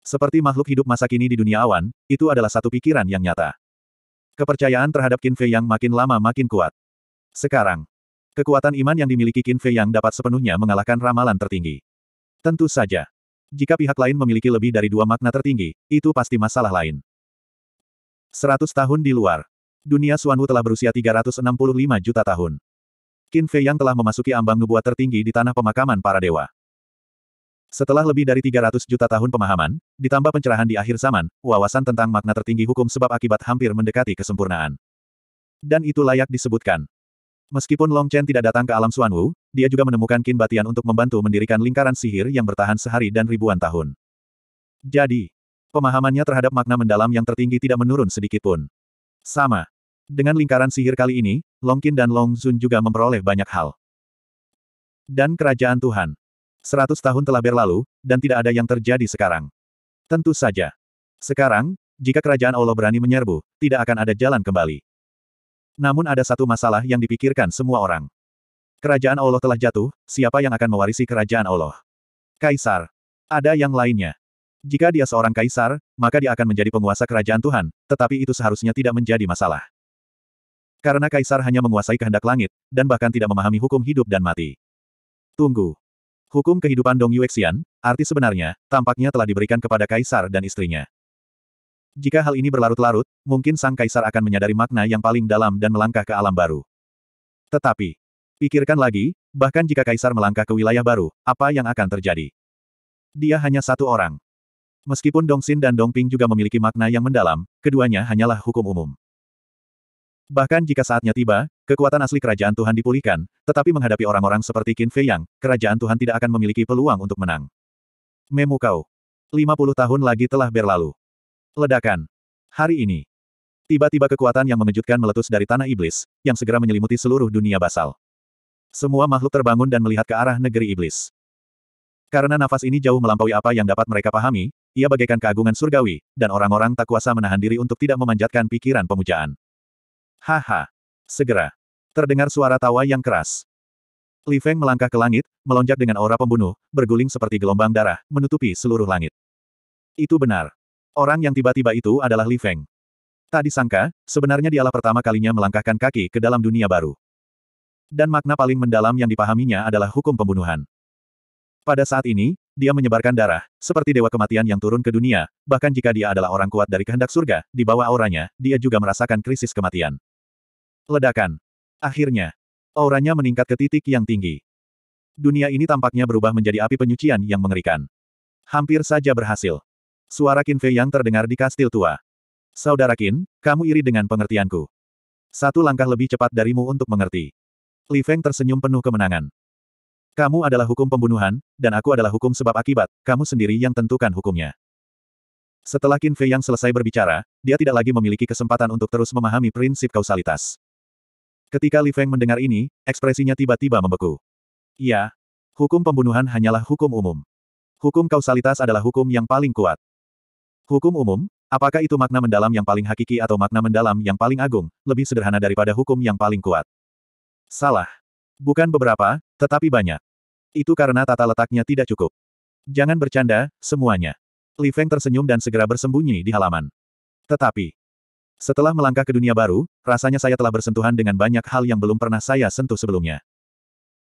Seperti makhluk hidup masa kini di dunia awan, itu adalah satu pikiran yang nyata. Kepercayaan terhadap Qin Fei yang makin lama makin kuat. Sekarang, kekuatan iman yang dimiliki Qin Fei yang dapat sepenuhnya mengalahkan ramalan tertinggi. Tentu saja. Jika pihak lain memiliki lebih dari dua makna tertinggi, itu pasti masalah lain. 100 tahun di luar. Dunia Suanwu telah berusia 365 juta tahun. Qin Fei yang telah memasuki ambang nubuat tertinggi di tanah pemakaman para dewa. Setelah lebih dari 300 juta tahun pemahaman, ditambah pencerahan di akhir zaman, wawasan tentang makna tertinggi hukum sebab akibat hampir mendekati kesempurnaan. Dan itu layak disebutkan. Meskipun Long Chen tidak datang ke alam Suan Wu, dia juga menemukan Qin Batian untuk membantu mendirikan lingkaran sihir yang bertahan sehari dan ribuan tahun. Jadi, pemahamannya terhadap makna mendalam yang tertinggi tidak menurun sedikitpun. Sama. Dengan lingkaran sihir kali ini, Long Qin dan Long Zun juga memperoleh banyak hal. Dan kerajaan Tuhan. Seratus tahun telah berlalu, dan tidak ada yang terjadi sekarang. Tentu saja. Sekarang, jika kerajaan Allah berani menyerbu, tidak akan ada jalan kembali. Namun ada satu masalah yang dipikirkan semua orang. Kerajaan Allah telah jatuh, siapa yang akan mewarisi kerajaan Allah? Kaisar. Ada yang lainnya. Jika dia seorang kaisar, maka dia akan menjadi penguasa kerajaan Tuhan, tetapi itu seharusnya tidak menjadi masalah. Karena kaisar hanya menguasai kehendak langit, dan bahkan tidak memahami hukum hidup dan mati. Tunggu. Hukum kehidupan Dong Yuexian, arti sebenarnya, tampaknya telah diberikan kepada kaisar dan istrinya. Jika hal ini berlarut-larut, mungkin sang kaisar akan menyadari makna yang paling dalam dan melangkah ke alam baru. Tetapi, pikirkan lagi, bahkan jika kaisar melangkah ke wilayah baru, apa yang akan terjadi? Dia hanya satu orang. Meskipun Dong Xin dan Dong Ping juga memiliki makna yang mendalam, keduanya hanyalah hukum umum. Bahkan jika saatnya tiba, kekuatan asli kerajaan Tuhan dipulihkan, tetapi menghadapi orang-orang seperti Qin Fei Yang, kerajaan Tuhan tidak akan memiliki peluang untuk menang. Memukau. 50 tahun lagi telah berlalu. Ledakan. Hari ini. Tiba-tiba kekuatan yang mengejutkan meletus dari tanah iblis, yang segera menyelimuti seluruh dunia basal. Semua makhluk terbangun dan melihat ke arah negeri iblis. Karena nafas ini jauh melampaui apa yang dapat mereka pahami, ia bagaikan keagungan surgawi, dan orang-orang tak kuasa menahan diri untuk tidak memanjatkan pikiran pemujaan. Haha. Segera. Terdengar suara tawa yang keras. Li Feng melangkah ke langit, melonjak dengan aura pembunuh, berguling seperti gelombang darah, menutupi seluruh langit. Itu benar. Orang yang tiba-tiba itu adalah Li Feng. Tak disangka, sebenarnya dialah pertama kalinya melangkahkan kaki ke dalam dunia baru. Dan makna paling mendalam yang dipahaminya adalah hukum pembunuhan. Pada saat ini, dia menyebarkan darah, seperti dewa kematian yang turun ke dunia, bahkan jika dia adalah orang kuat dari kehendak surga, di bawah auranya, dia juga merasakan krisis kematian. Ledakan. Akhirnya, auranya meningkat ke titik yang tinggi. Dunia ini tampaknya berubah menjadi api penyucian yang mengerikan. Hampir saja berhasil. Suara Qin Fei yang terdengar di kastil tua. Saudara Qin, kamu iri dengan pengertianku. Satu langkah lebih cepat darimu untuk mengerti. Li Feng tersenyum penuh kemenangan. Kamu adalah hukum pembunuhan, dan aku adalah hukum sebab akibat, kamu sendiri yang tentukan hukumnya. Setelah Qin Fei yang selesai berbicara, dia tidak lagi memiliki kesempatan untuk terus memahami prinsip kausalitas. Ketika Li Feng mendengar ini, ekspresinya tiba-tiba membeku. Ya, hukum pembunuhan hanyalah hukum umum. Hukum kausalitas adalah hukum yang paling kuat. Hukum umum, apakah itu makna mendalam yang paling hakiki atau makna mendalam yang paling agung, lebih sederhana daripada hukum yang paling kuat? Salah. Bukan beberapa, tetapi banyak. Itu karena tata letaknya tidak cukup. Jangan bercanda, semuanya. Li Feng tersenyum dan segera bersembunyi di halaman. Tetapi, setelah melangkah ke dunia baru, rasanya saya telah bersentuhan dengan banyak hal yang belum pernah saya sentuh sebelumnya.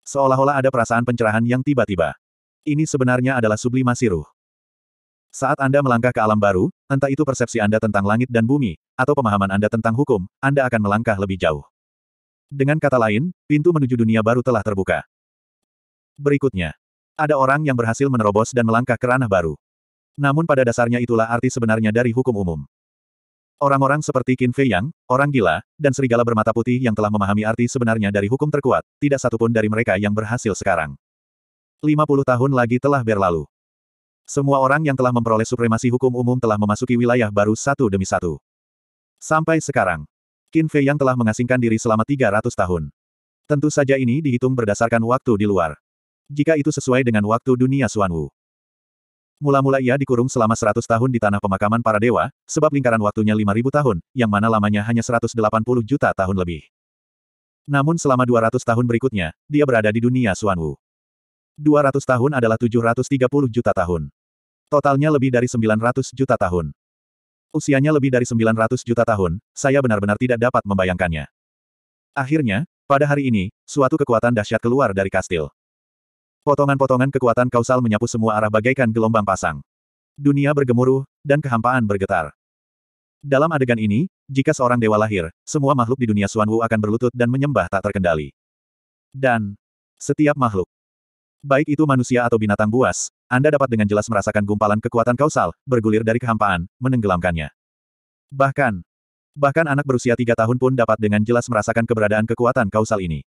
Seolah-olah ada perasaan pencerahan yang tiba-tiba. Ini sebenarnya adalah sublimasi ruh. Saat Anda melangkah ke alam baru, entah itu persepsi Anda tentang langit dan bumi, atau pemahaman Anda tentang hukum, Anda akan melangkah lebih jauh. Dengan kata lain, pintu menuju dunia baru telah terbuka. Berikutnya, ada orang yang berhasil menerobos dan melangkah ke ranah baru. Namun pada dasarnya itulah arti sebenarnya dari hukum umum. Orang-orang seperti Qin Fei Yang, orang gila, dan serigala bermata putih yang telah memahami arti sebenarnya dari hukum terkuat, tidak satupun dari mereka yang berhasil sekarang. 50 tahun lagi telah berlalu. Semua orang yang telah memperoleh supremasi hukum umum telah memasuki wilayah baru satu demi satu. Sampai sekarang, Qin Fei yang telah mengasingkan diri selama 300 tahun. Tentu saja ini dihitung berdasarkan waktu di luar. Jika itu sesuai dengan waktu dunia Suanwu. Mula-mula ia dikurung selama 100 tahun di tanah pemakaman para dewa, sebab lingkaran waktunya 5000 tahun, yang mana lamanya hanya 180 juta tahun lebih. Namun selama 200 tahun berikutnya, dia berada di dunia Suanwu. 200 tahun adalah 730 juta tahun. Totalnya lebih dari 900 juta tahun. Usianya lebih dari 900 juta tahun, saya benar-benar tidak dapat membayangkannya. Akhirnya, pada hari ini, suatu kekuatan dahsyat keluar dari kastil. Potongan-potongan kekuatan kausal menyapu semua arah bagaikan gelombang pasang. Dunia bergemuruh, dan kehampaan bergetar. Dalam adegan ini, jika seorang dewa lahir, semua makhluk di dunia Suan Wu akan berlutut dan menyembah tak terkendali. Dan, setiap makhluk, Baik itu manusia atau binatang buas, Anda dapat dengan jelas merasakan gumpalan kekuatan kausal, bergulir dari kehampaan, menenggelamkannya. Bahkan, bahkan anak berusia tiga tahun pun dapat dengan jelas merasakan keberadaan kekuatan kausal ini.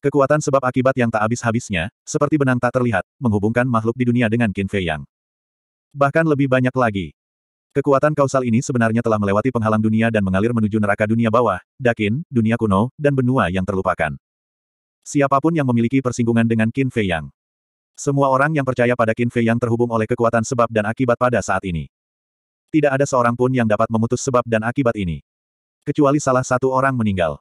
Kekuatan sebab akibat yang tak habis-habisnya, seperti benang tak terlihat, menghubungkan makhluk di dunia dengan Qin Fei Yang. Bahkan lebih banyak lagi. Kekuatan kausal ini sebenarnya telah melewati penghalang dunia dan mengalir menuju neraka dunia bawah, dakin, dunia kuno, dan benua yang terlupakan. Siapapun yang memiliki persinggungan dengan Qin Fei Yang. Semua orang yang percaya pada Qin Fei Yang terhubung oleh kekuatan sebab dan akibat pada saat ini. Tidak ada seorang pun yang dapat memutus sebab dan akibat ini. Kecuali salah satu orang meninggal.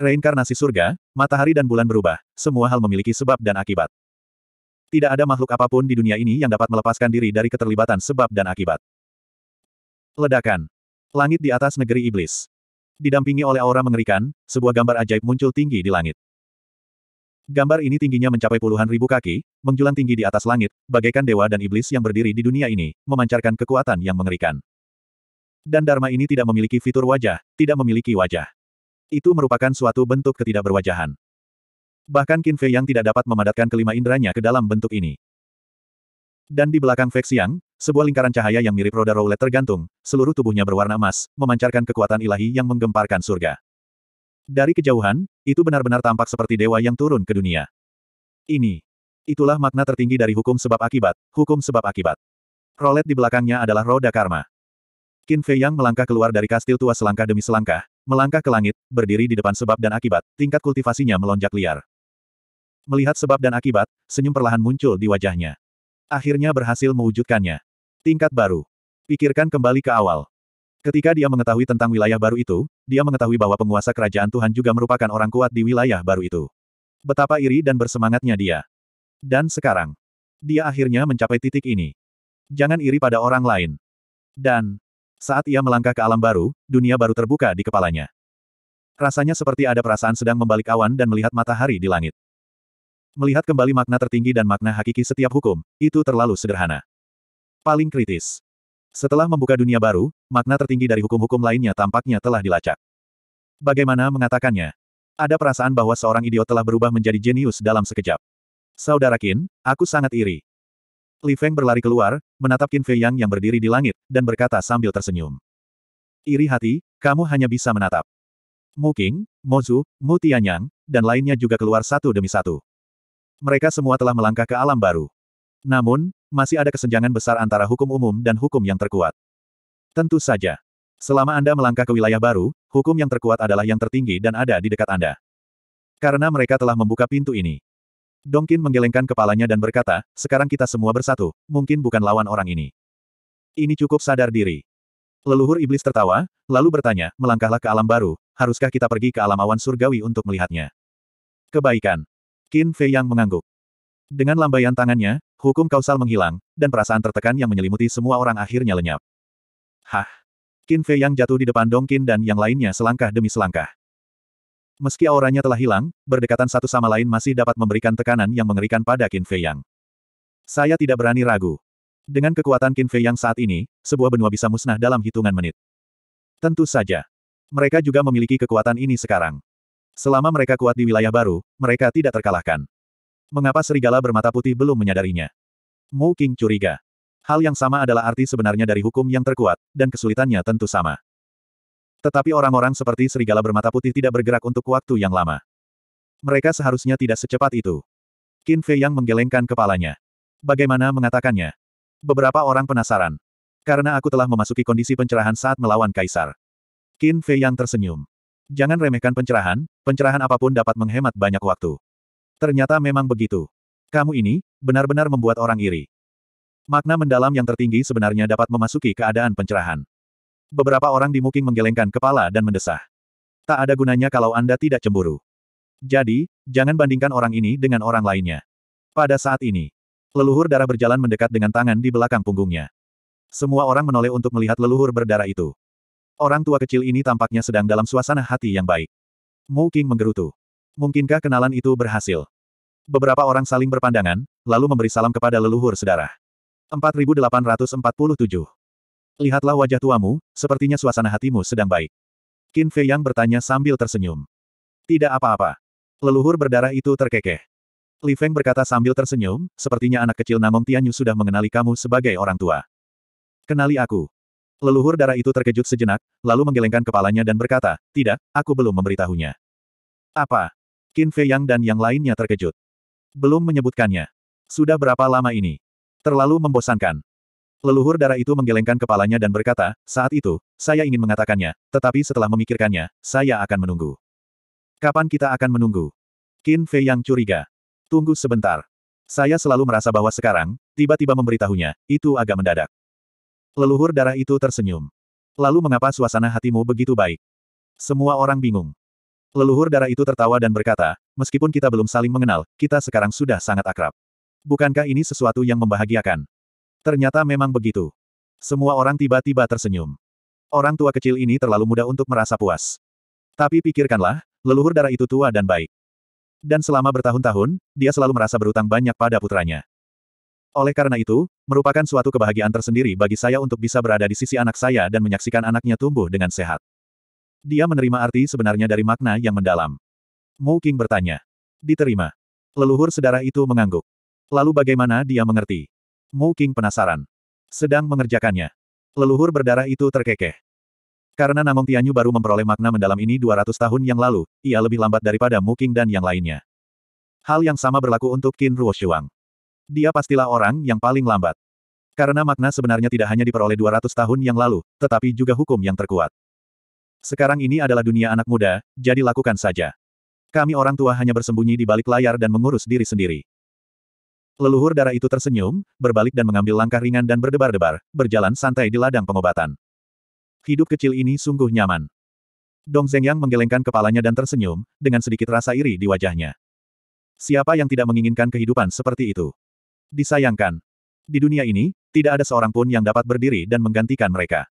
Reinkarnasi surga, matahari dan bulan berubah, semua hal memiliki sebab dan akibat. Tidak ada makhluk apapun di dunia ini yang dapat melepaskan diri dari keterlibatan sebab dan akibat. Ledakan. Langit di atas negeri iblis. Didampingi oleh aura mengerikan, sebuah gambar ajaib muncul tinggi di langit. Gambar ini tingginya mencapai puluhan ribu kaki, menjulang tinggi di atas langit, bagaikan dewa dan iblis yang berdiri di dunia ini, memancarkan kekuatan yang mengerikan. Dan Dharma ini tidak memiliki fitur wajah, tidak memiliki wajah. Itu merupakan suatu bentuk ketidakberwajahan. Bahkan Qin Fei yang tidak dapat memadatkan kelima inderanya ke dalam bentuk ini. Dan di belakang Fei Xiang, sebuah lingkaran cahaya yang mirip roda roulette tergantung, seluruh tubuhnya berwarna emas, memancarkan kekuatan ilahi yang menggemparkan surga. Dari kejauhan, itu benar-benar tampak seperti dewa yang turun ke dunia. Ini. Itulah makna tertinggi dari hukum sebab akibat, hukum sebab akibat. Rolet di belakangnya adalah roda karma. Qin Fei Yang melangkah keluar dari kastil tua selangkah demi selangkah, melangkah ke langit, berdiri di depan sebab dan akibat, tingkat kultivasinya melonjak liar. Melihat sebab dan akibat, senyum perlahan muncul di wajahnya. Akhirnya berhasil mewujudkannya. Tingkat baru. Pikirkan kembali ke awal. Ketika dia mengetahui tentang wilayah baru itu, dia mengetahui bahwa penguasa kerajaan Tuhan juga merupakan orang kuat di wilayah baru itu. Betapa iri dan bersemangatnya dia. Dan sekarang, dia akhirnya mencapai titik ini. Jangan iri pada orang lain. Dan, saat ia melangkah ke alam baru, dunia baru terbuka di kepalanya. Rasanya seperti ada perasaan sedang membalik awan dan melihat matahari di langit. Melihat kembali makna tertinggi dan makna hakiki setiap hukum, itu terlalu sederhana. Paling kritis. Setelah membuka dunia baru, makna tertinggi dari hukum-hukum lainnya tampaknya telah dilacak. Bagaimana mengatakannya? Ada perasaan bahwa seorang idiot telah berubah menjadi jenius dalam sekejap. Saudara Qin, aku sangat iri. Li Feng berlari keluar, menatap Qin Fei Yang yang berdiri di langit, dan berkata sambil tersenyum. Iri hati, kamu hanya bisa menatap. Mu Qing, Zhu, Mu Tianyang, dan lainnya juga keluar satu demi satu. Mereka semua telah melangkah ke alam baru. Namun, masih ada kesenjangan besar antara hukum umum dan hukum yang terkuat. Tentu saja. Selama Anda melangkah ke wilayah baru, hukum yang terkuat adalah yang tertinggi dan ada di dekat Anda. Karena mereka telah membuka pintu ini. Dongkin menggelengkan kepalanya dan berkata, sekarang kita semua bersatu, mungkin bukan lawan orang ini. Ini cukup sadar diri. Leluhur iblis tertawa, lalu bertanya, melangkahlah ke alam baru, haruskah kita pergi ke alam awan surgawi untuk melihatnya? Kebaikan. Qin Fei yang mengangguk. Dengan lambaian tangannya, hukum kausal menghilang, dan perasaan tertekan yang menyelimuti semua orang akhirnya lenyap. Hah? Qin Fei yang jatuh di depan Dong Qin dan yang lainnya selangkah demi selangkah. Meski auranya telah hilang, berdekatan satu sama lain masih dapat memberikan tekanan yang mengerikan pada Qin Fei Yang. Saya tidak berani ragu. Dengan kekuatan Qin Fei Yang saat ini, sebuah benua bisa musnah dalam hitungan menit. Tentu saja. Mereka juga memiliki kekuatan ini sekarang. Selama mereka kuat di wilayah baru, mereka tidak terkalahkan. Mengapa serigala bermata putih belum menyadarinya? Mu King curiga. Hal yang sama adalah arti sebenarnya dari hukum yang terkuat, dan kesulitannya tentu sama. Tetapi orang-orang seperti serigala bermata putih tidak bergerak untuk waktu yang lama. Mereka seharusnya tidak secepat itu. Qin Fei yang menggelengkan kepalanya. Bagaimana mengatakannya? Beberapa orang penasaran. Karena aku telah memasuki kondisi pencerahan saat melawan Kaisar. Qin Fei yang tersenyum. Jangan remehkan pencerahan, pencerahan apapun dapat menghemat banyak waktu. Ternyata memang begitu. Kamu ini, benar-benar membuat orang iri. Makna mendalam yang tertinggi sebenarnya dapat memasuki keadaan pencerahan. Beberapa orang di Muking menggelengkan kepala dan mendesah. Tak ada gunanya kalau Anda tidak cemburu. Jadi, jangan bandingkan orang ini dengan orang lainnya. Pada saat ini, leluhur darah berjalan mendekat dengan tangan di belakang punggungnya. Semua orang menoleh untuk melihat leluhur berdarah itu. Orang tua kecil ini tampaknya sedang dalam suasana hati yang baik. Mu Qing menggerutu. Mungkinkah kenalan itu berhasil? Beberapa orang saling berpandangan, lalu memberi salam kepada leluhur sedarah. 4847. Lihatlah wajah tuamu, sepertinya suasana hatimu sedang baik. Qin Fei Yang bertanya sambil tersenyum. Tidak apa-apa. Leluhur berdarah itu terkekeh. Li Feng berkata sambil tersenyum, sepertinya anak kecil Namong Tianyu sudah mengenali kamu sebagai orang tua. Kenali aku. Leluhur darah itu terkejut sejenak, lalu menggelengkan kepalanya dan berkata, tidak, aku belum memberitahunya. Apa? Qin Fei Yang dan yang lainnya terkejut. Belum menyebutkannya. Sudah berapa lama ini? Terlalu membosankan. Leluhur darah itu menggelengkan kepalanya dan berkata, saat itu, saya ingin mengatakannya, tetapi setelah memikirkannya, saya akan menunggu. Kapan kita akan menunggu? Qin Fei yang curiga. Tunggu sebentar. Saya selalu merasa bahwa sekarang, tiba-tiba memberitahunya, itu agak mendadak. Leluhur darah itu tersenyum. Lalu mengapa suasana hatimu begitu baik? Semua orang bingung. Leluhur darah itu tertawa dan berkata, meskipun kita belum saling mengenal, kita sekarang sudah sangat akrab. Bukankah ini sesuatu yang membahagiakan? Ternyata memang begitu. Semua orang tiba-tiba tersenyum. Orang tua kecil ini terlalu muda untuk merasa puas. Tapi pikirkanlah, leluhur darah itu tua dan baik. Dan selama bertahun-tahun, dia selalu merasa berutang banyak pada putranya. Oleh karena itu, merupakan suatu kebahagiaan tersendiri bagi saya untuk bisa berada di sisi anak saya dan menyaksikan anaknya tumbuh dengan sehat. Dia menerima arti sebenarnya dari makna yang mendalam. Mou King bertanya. Diterima. Leluhur sedara itu mengangguk. Lalu bagaimana dia mengerti? Mou King penasaran. Sedang mengerjakannya. Leluhur berdarah itu terkekeh. Karena Namong Tianyu baru memperoleh makna mendalam ini 200 tahun yang lalu, ia lebih lambat daripada Mu King dan yang lainnya. Hal yang sama berlaku untuk Qin Ruoshuang. Dia pastilah orang yang paling lambat. Karena makna sebenarnya tidak hanya diperoleh 200 tahun yang lalu, tetapi juga hukum yang terkuat. Sekarang ini adalah dunia anak muda, jadi lakukan saja. Kami orang tua hanya bersembunyi di balik layar dan mengurus diri sendiri. Leluhur darah itu tersenyum, berbalik dan mengambil langkah ringan dan berdebar-debar, berjalan santai di ladang pengobatan. Hidup kecil ini sungguh nyaman. Dong Zhengyang menggelengkan kepalanya dan tersenyum, dengan sedikit rasa iri di wajahnya. Siapa yang tidak menginginkan kehidupan seperti itu? Disayangkan. Di dunia ini, tidak ada seorang pun yang dapat berdiri dan menggantikan mereka.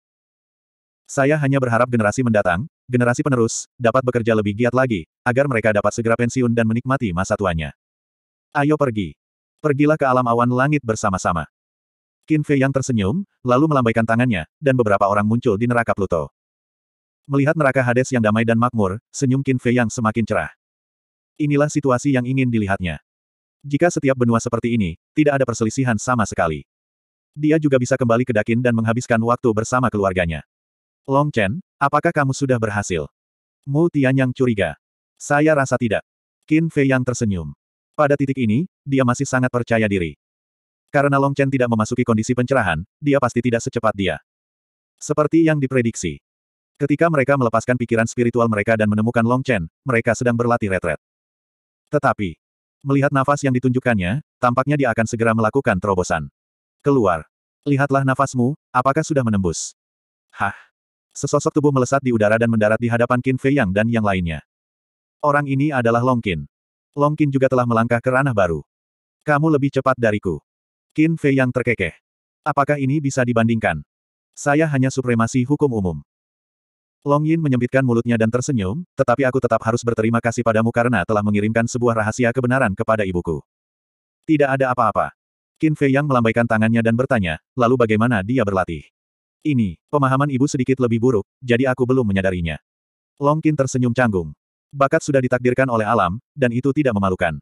Saya hanya berharap generasi mendatang, generasi penerus, dapat bekerja lebih giat lagi, agar mereka dapat segera pensiun dan menikmati masa tuanya. Ayo pergi. Pergilah ke alam awan langit bersama-sama. Qin Fei yang tersenyum, lalu melambaikan tangannya, dan beberapa orang muncul di neraka Pluto. Melihat neraka Hades yang damai dan makmur, senyum Qin Fei yang semakin cerah. Inilah situasi yang ingin dilihatnya. Jika setiap benua seperti ini, tidak ada perselisihan sama sekali. Dia juga bisa kembali ke Dakin dan menghabiskan waktu bersama keluarganya. Long Chen, Apakah kamu sudah berhasil? Mu yang curiga. Saya rasa tidak. Qin Fei yang tersenyum. Pada titik ini, dia masih sangat percaya diri. Karena Long Chen tidak memasuki kondisi pencerahan, dia pasti tidak secepat dia. Seperti yang diprediksi. Ketika mereka melepaskan pikiran spiritual mereka dan menemukan Long Chen, mereka sedang berlatih retret. Tetapi, melihat nafas yang ditunjukkannya, tampaknya dia akan segera melakukan terobosan. Keluar. Lihatlah nafasmu, apakah sudah menembus? Hah? Sesosok tubuh melesat di udara dan mendarat di hadapan Qin Fei Yang dan yang lainnya. Orang ini adalah Long Qin. Long Qin juga telah melangkah ke ranah baru. Kamu lebih cepat dariku. Qin Fei Yang terkekeh. Apakah ini bisa dibandingkan? Saya hanya supremasi hukum umum. Long Yin menyempitkan mulutnya dan tersenyum, tetapi aku tetap harus berterima kasih padamu karena telah mengirimkan sebuah rahasia kebenaran kepada ibuku. Tidak ada apa-apa. Qin Fei Yang melambaikan tangannya dan bertanya, lalu bagaimana dia berlatih? Ini, pemahaman ibu sedikit lebih buruk, jadi aku belum menyadarinya. Long Qin tersenyum canggung. Bakat sudah ditakdirkan oleh alam, dan itu tidak memalukan.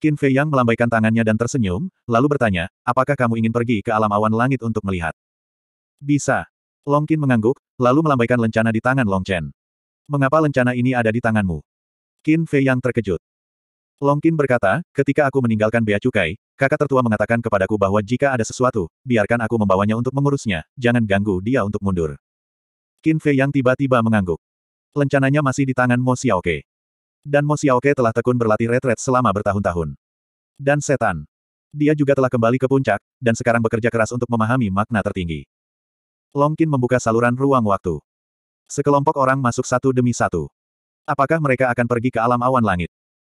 Qin Fei Yang melambaikan tangannya dan tersenyum, lalu bertanya, apakah kamu ingin pergi ke alam awan langit untuk melihat? Bisa. Long Qin mengangguk, lalu melambaikan lencana di tangan Long Chen. Mengapa lencana ini ada di tanganmu? Qin Fei Yang terkejut. Long Qin berkata, ketika aku meninggalkan Bea Cukai, Kakak tertua mengatakan kepadaku bahwa jika ada sesuatu, biarkan aku membawanya untuk mengurusnya, jangan ganggu dia untuk mundur. Qin Fei yang tiba-tiba mengangguk. Lencananya masih di tangan Mo Xiaoke. Dan Mo Xiaoke telah tekun berlatih retret selama bertahun-tahun. Dan setan. Dia juga telah kembali ke puncak, dan sekarang bekerja keras untuk memahami makna tertinggi. Long Qin membuka saluran ruang waktu. Sekelompok orang masuk satu demi satu. Apakah mereka akan pergi ke alam awan langit?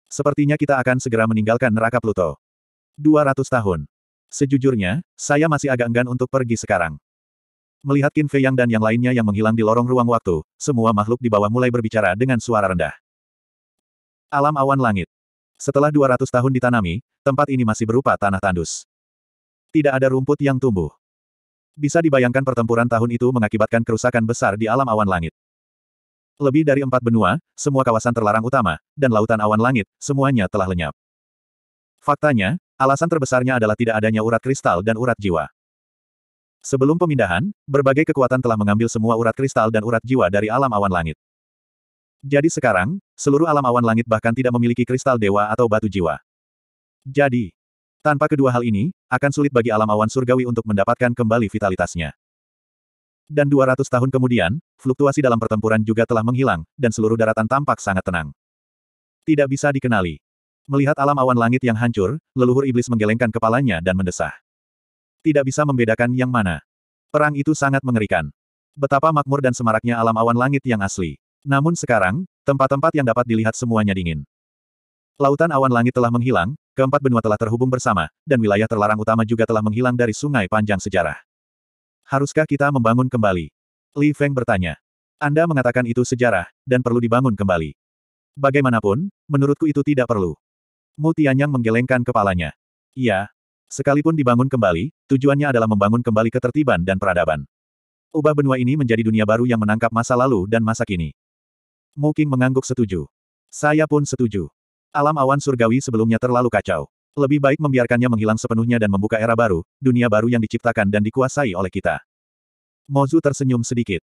Sepertinya kita akan segera meninggalkan neraka Pluto. 200 tahun. Sejujurnya, saya masih agak enggan untuk pergi sekarang. Melihat Qin Fei Yang dan yang lainnya yang menghilang di lorong ruang waktu, semua makhluk di bawah mulai berbicara dengan suara rendah. Alam awan langit. Setelah 200 tahun ditanami, tempat ini masih berupa tanah tandus. Tidak ada rumput yang tumbuh. Bisa dibayangkan pertempuran tahun itu mengakibatkan kerusakan besar di alam awan langit. Lebih dari empat benua, semua kawasan terlarang utama, dan lautan awan langit, semuanya telah lenyap. Faktanya, Alasan terbesarnya adalah tidak adanya urat kristal dan urat jiwa. Sebelum pemindahan, berbagai kekuatan telah mengambil semua urat kristal dan urat jiwa dari alam awan langit. Jadi sekarang, seluruh alam awan langit bahkan tidak memiliki kristal dewa atau batu jiwa. Jadi, tanpa kedua hal ini, akan sulit bagi alam awan surgawi untuk mendapatkan kembali vitalitasnya. Dan 200 tahun kemudian, fluktuasi dalam pertempuran juga telah menghilang, dan seluruh daratan tampak sangat tenang. Tidak bisa dikenali. Melihat alam awan langit yang hancur, leluhur iblis menggelengkan kepalanya dan mendesah. Tidak bisa membedakan yang mana. Perang itu sangat mengerikan. Betapa makmur dan semaraknya alam awan langit yang asli. Namun sekarang, tempat-tempat yang dapat dilihat semuanya dingin. Lautan awan langit telah menghilang, keempat benua telah terhubung bersama, dan wilayah terlarang utama juga telah menghilang dari sungai panjang sejarah. Haruskah kita membangun kembali? Li Feng bertanya. Anda mengatakan itu sejarah, dan perlu dibangun kembali. Bagaimanapun, menurutku itu tidak perlu. Mu Tianyang menggelengkan kepalanya. Iya. Sekalipun dibangun kembali, tujuannya adalah membangun kembali ketertiban dan peradaban. Ubah benua ini menjadi dunia baru yang menangkap masa lalu dan masa kini. Mu Qing mengangguk setuju. Saya pun setuju. Alam awan surgawi sebelumnya terlalu kacau. Lebih baik membiarkannya menghilang sepenuhnya dan membuka era baru, dunia baru yang diciptakan dan dikuasai oleh kita. Mozu tersenyum sedikit.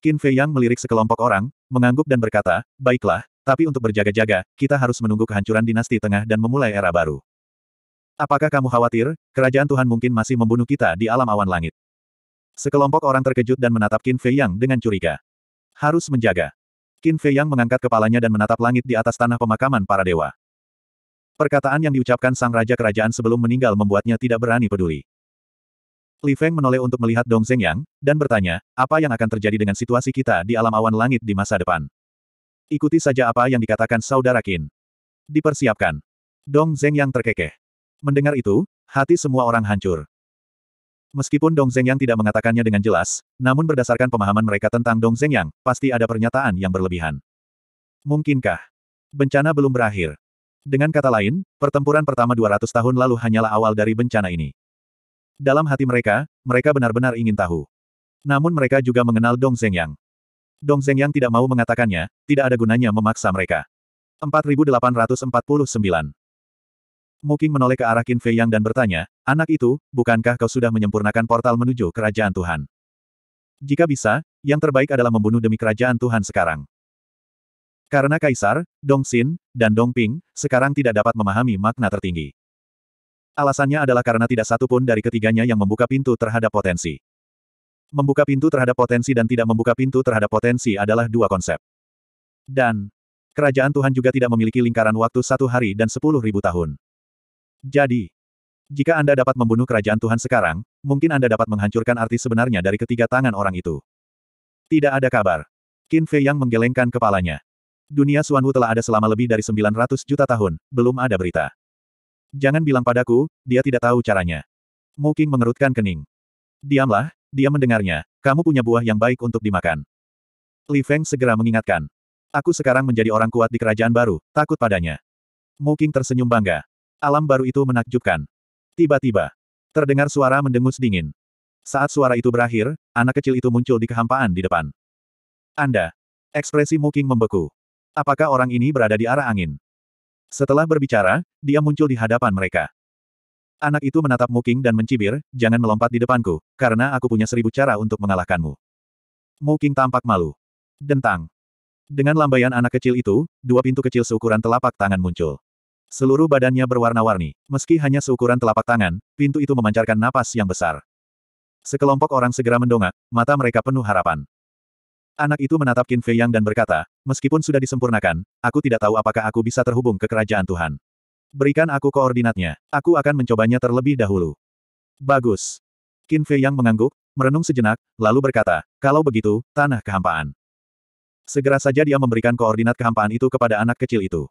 Qin Fei Yang melirik sekelompok orang, mengangguk dan berkata, Baiklah, tapi untuk berjaga-jaga, kita harus menunggu kehancuran dinasti tengah dan memulai era baru. Apakah kamu khawatir, kerajaan Tuhan mungkin masih membunuh kita di alam awan langit? Sekelompok orang terkejut dan menatap Qin Fei Yang dengan curiga. Harus menjaga. Qin Fei Yang mengangkat kepalanya dan menatap langit di atas tanah pemakaman para dewa. Perkataan yang diucapkan sang raja kerajaan sebelum meninggal membuatnya tidak berani peduli. Li Feng menoleh untuk melihat Dong Zeng Yang dan bertanya, apa yang akan terjadi dengan situasi kita di alam awan langit di masa depan? Ikuti saja apa yang dikatakan saudara Qin. Dipersiapkan. Dong Zeng yang terkekeh. Mendengar itu, hati semua orang hancur. Meskipun Dong Zeng yang tidak mengatakannya dengan jelas, namun berdasarkan pemahaman mereka tentang Dong Zeng yang, pasti ada pernyataan yang berlebihan. Mungkinkah? Bencana belum berakhir. Dengan kata lain, pertempuran pertama 200 tahun lalu hanyalah awal dari bencana ini. Dalam hati mereka, mereka benar-benar ingin tahu. Namun mereka juga mengenal Dong Zeng yang. Dong Zeng yang tidak mau mengatakannya, tidak ada gunanya memaksa mereka. 4849. Muking menoleh ke arah Qin Fei Yang dan bertanya, anak itu, bukankah kau sudah menyempurnakan portal menuju kerajaan Tuhan? Jika bisa, yang terbaik adalah membunuh demi kerajaan Tuhan sekarang. Karena Kaisar, Dong Xin, dan Dong Ping, sekarang tidak dapat memahami makna tertinggi. Alasannya adalah karena tidak satu pun dari ketiganya yang membuka pintu terhadap potensi. Membuka pintu terhadap potensi dan tidak membuka pintu terhadap potensi adalah dua konsep. Dan, kerajaan Tuhan juga tidak memiliki lingkaran waktu satu hari dan sepuluh ribu tahun. Jadi, jika Anda dapat membunuh kerajaan Tuhan sekarang, mungkin Anda dapat menghancurkan arti sebenarnya dari ketiga tangan orang itu. Tidak ada kabar. Qin Fei yang menggelengkan kepalanya. Dunia Suanwu telah ada selama lebih dari 900 juta tahun, belum ada berita. Jangan bilang padaku, dia tidak tahu caranya. Mu Qing mengerutkan kening. Diamlah, dia mendengarnya, kamu punya buah yang baik untuk dimakan. Li Feng segera mengingatkan. Aku sekarang menjadi orang kuat di kerajaan baru, takut padanya. Muking tersenyum bangga. Alam baru itu menakjubkan. Tiba-tiba, terdengar suara mendengus dingin. Saat suara itu berakhir, anak kecil itu muncul di kehampaan di depan. Anda. Ekspresi Muking membeku. Apakah orang ini berada di arah angin? Setelah berbicara, dia muncul di hadapan mereka. Anak itu menatap Muking dan mencibir, jangan melompat di depanku, karena aku punya seribu cara untuk mengalahkanmu. Muking tampak malu. Dentang. Dengan lambaian anak kecil itu, dua pintu kecil seukuran telapak tangan muncul. Seluruh badannya berwarna-warni, meski hanya seukuran telapak tangan, pintu itu memancarkan napas yang besar. Sekelompok orang segera mendongak, mata mereka penuh harapan. Anak itu menatap Qin Fei Yang dan berkata, meskipun sudah disempurnakan, aku tidak tahu apakah aku bisa terhubung ke kerajaan Tuhan. Berikan aku koordinatnya. Aku akan mencobanya terlebih dahulu. Bagus. Qin Fei yang mengangguk, merenung sejenak, lalu berkata, kalau begitu, tanah kehampaan. Segera saja dia memberikan koordinat kehampaan itu kepada anak kecil itu.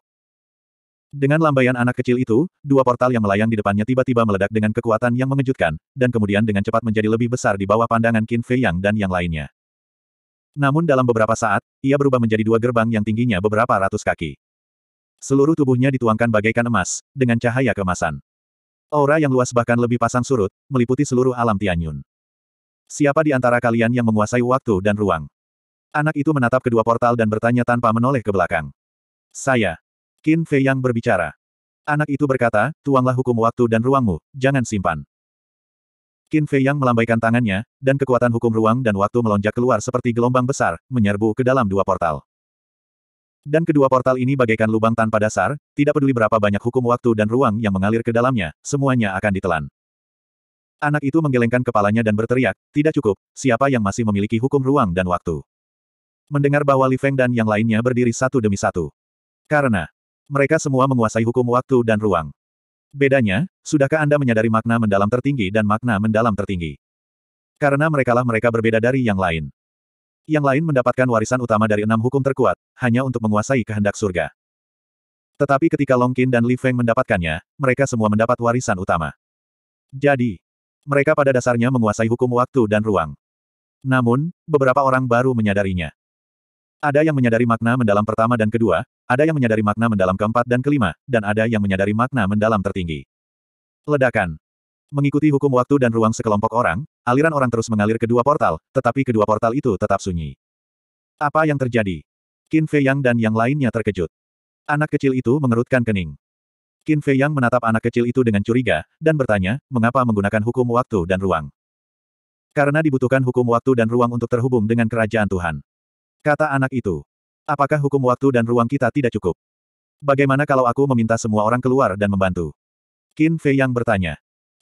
Dengan lambaian anak kecil itu, dua portal yang melayang di depannya tiba-tiba meledak dengan kekuatan yang mengejutkan, dan kemudian dengan cepat menjadi lebih besar di bawah pandangan Qin Fei Yang dan yang lainnya. Namun dalam beberapa saat, ia berubah menjadi dua gerbang yang tingginya beberapa ratus kaki. Seluruh tubuhnya dituangkan bagaikan emas, dengan cahaya kemasan. Aura yang luas bahkan lebih pasang surut, meliputi seluruh alam Tianyun. Siapa di antara kalian yang menguasai waktu dan ruang? Anak itu menatap kedua portal dan bertanya tanpa menoleh ke belakang. Saya. Qin Fei yang berbicara. Anak itu berkata, tuanglah hukum waktu dan ruangmu, jangan simpan. Qin Fei yang melambaikan tangannya, dan kekuatan hukum ruang dan waktu melonjak keluar seperti gelombang besar, menyerbu ke dalam dua portal. Dan kedua portal ini bagaikan lubang tanpa dasar, tidak peduli berapa banyak hukum waktu dan ruang yang mengalir ke dalamnya, semuanya akan ditelan. Anak itu menggelengkan kepalanya dan berteriak, tidak cukup, siapa yang masih memiliki hukum ruang dan waktu. Mendengar bahwa Li Feng dan yang lainnya berdiri satu demi satu. Karena, mereka semua menguasai hukum waktu dan ruang. Bedanya, sudahkah Anda menyadari makna mendalam tertinggi dan makna mendalam tertinggi? Karena merekalah mereka berbeda dari yang lain. Yang lain mendapatkan warisan utama dari enam hukum terkuat, hanya untuk menguasai kehendak surga. Tetapi ketika Long Qin dan Li Feng mendapatkannya, mereka semua mendapat warisan utama. Jadi, mereka pada dasarnya menguasai hukum waktu dan ruang. Namun, beberapa orang baru menyadarinya. Ada yang menyadari makna mendalam pertama dan kedua, ada yang menyadari makna mendalam keempat dan kelima, dan ada yang menyadari makna mendalam tertinggi. Ledakan Mengikuti hukum waktu dan ruang sekelompok orang, aliran orang terus mengalir ke dua portal, tetapi kedua portal itu tetap sunyi. Apa yang terjadi? Qin Fei Yang dan yang lainnya terkejut. Anak kecil itu mengerutkan kening. Qin Fei Yang menatap anak kecil itu dengan curiga, dan bertanya, mengapa menggunakan hukum waktu dan ruang? Karena dibutuhkan hukum waktu dan ruang untuk terhubung dengan kerajaan Tuhan. Kata anak itu. Apakah hukum waktu dan ruang kita tidak cukup? Bagaimana kalau aku meminta semua orang keluar dan membantu? Qin Fei Yang bertanya.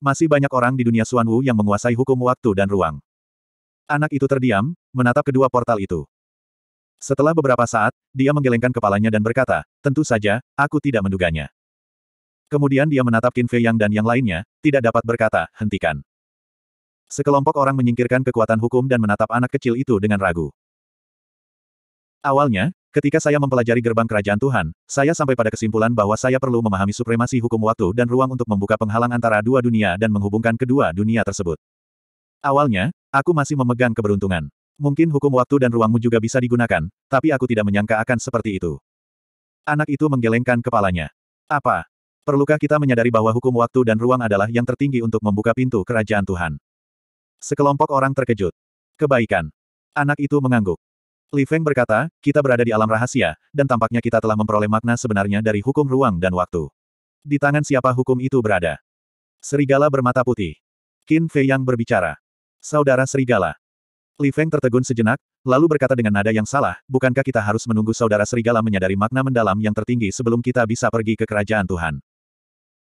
Masih banyak orang di dunia Wu yang menguasai hukum waktu dan ruang. Anak itu terdiam, menatap kedua portal itu. Setelah beberapa saat, dia menggelengkan kepalanya dan berkata, tentu saja, aku tidak menduganya. Kemudian dia menatap Qin Fei Yang dan yang lainnya, tidak dapat berkata, hentikan. Sekelompok orang menyingkirkan kekuatan hukum dan menatap anak kecil itu dengan ragu. Awalnya, Ketika saya mempelajari gerbang kerajaan Tuhan, saya sampai pada kesimpulan bahwa saya perlu memahami supremasi hukum waktu dan ruang untuk membuka penghalang antara dua dunia dan menghubungkan kedua dunia tersebut. Awalnya, aku masih memegang keberuntungan. Mungkin hukum waktu dan ruangmu juga bisa digunakan, tapi aku tidak menyangka akan seperti itu. Anak itu menggelengkan kepalanya. Apa? Perlukah kita menyadari bahwa hukum waktu dan ruang adalah yang tertinggi untuk membuka pintu kerajaan Tuhan? Sekelompok orang terkejut. Kebaikan. Anak itu mengangguk. Li Feng berkata, kita berada di alam rahasia, dan tampaknya kita telah memperoleh makna sebenarnya dari hukum ruang dan waktu. Di tangan siapa hukum itu berada? Serigala bermata putih. Qin Fei yang berbicara. Saudara Serigala. Li Feng tertegun sejenak, lalu berkata dengan nada yang salah, bukankah kita harus menunggu saudara Serigala menyadari makna mendalam yang tertinggi sebelum kita bisa pergi ke kerajaan Tuhan?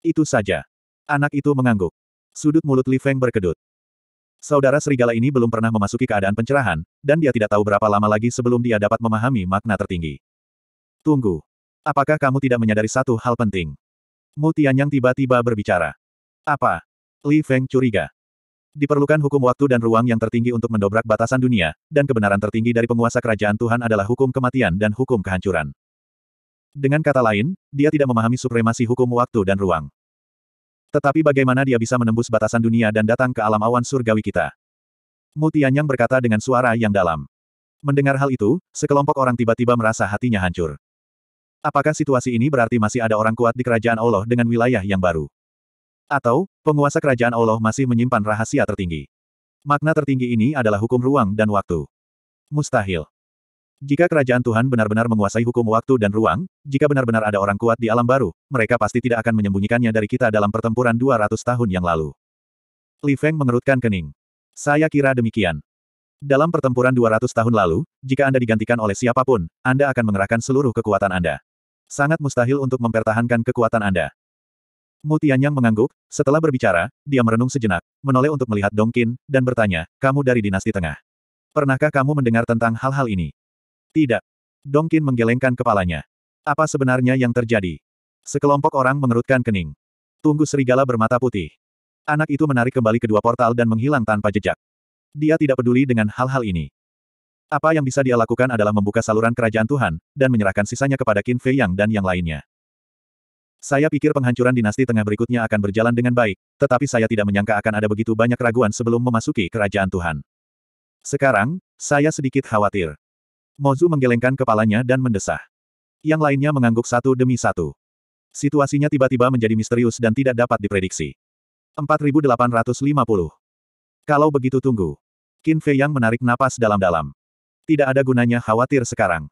Itu saja. Anak itu mengangguk. Sudut mulut Li Feng berkedut. Saudara serigala ini belum pernah memasuki keadaan pencerahan, dan dia tidak tahu berapa lama lagi sebelum dia dapat memahami makna tertinggi. Tunggu. Apakah kamu tidak menyadari satu hal penting? Mu Tianyang tiba-tiba berbicara. Apa? Li Feng curiga. Diperlukan hukum waktu dan ruang yang tertinggi untuk mendobrak batasan dunia, dan kebenaran tertinggi dari penguasa kerajaan Tuhan adalah hukum kematian dan hukum kehancuran. Dengan kata lain, dia tidak memahami supremasi hukum waktu dan ruang. Tetapi bagaimana dia bisa menembus batasan dunia dan datang ke alam awan surgawi kita? yang berkata dengan suara yang dalam. Mendengar hal itu, sekelompok orang tiba-tiba merasa hatinya hancur. Apakah situasi ini berarti masih ada orang kuat di kerajaan Allah dengan wilayah yang baru? Atau, penguasa kerajaan Allah masih menyimpan rahasia tertinggi? Makna tertinggi ini adalah hukum ruang dan waktu. Mustahil. Jika kerajaan Tuhan benar-benar menguasai hukum waktu dan ruang, jika benar-benar ada orang kuat di alam baru, mereka pasti tidak akan menyembunyikannya dari kita dalam pertempuran 200 tahun yang lalu. Li Feng mengerutkan kening. Saya kira demikian. Dalam pertempuran 200 tahun lalu, jika Anda digantikan oleh siapapun, Anda akan mengerahkan seluruh kekuatan Anda. Sangat mustahil untuk mempertahankan kekuatan Anda. yang mengangguk, setelah berbicara, dia merenung sejenak, menoleh untuk melihat Dongkin, dan bertanya, kamu dari dinasti tengah. Pernahkah kamu mendengar tentang hal-hal ini? Tidak. Dongkin menggelengkan kepalanya. Apa sebenarnya yang terjadi? Sekelompok orang mengerutkan kening. Tunggu serigala bermata putih. Anak itu menarik kembali kedua portal dan menghilang tanpa jejak. Dia tidak peduli dengan hal-hal ini. Apa yang bisa dia lakukan adalah membuka saluran kerajaan Tuhan, dan menyerahkan sisanya kepada Qin Fei Yang dan yang lainnya. Saya pikir penghancuran dinasti tengah berikutnya akan berjalan dengan baik, tetapi saya tidak menyangka akan ada begitu banyak keraguan sebelum memasuki kerajaan Tuhan. Sekarang, saya sedikit khawatir. Mozu menggelengkan kepalanya dan mendesah. Yang lainnya mengangguk satu demi satu. Situasinya tiba-tiba menjadi misterius dan tidak dapat diprediksi. 4850. Kalau begitu tunggu. Qin Fei Yang menarik napas dalam-dalam. Tidak ada gunanya khawatir sekarang.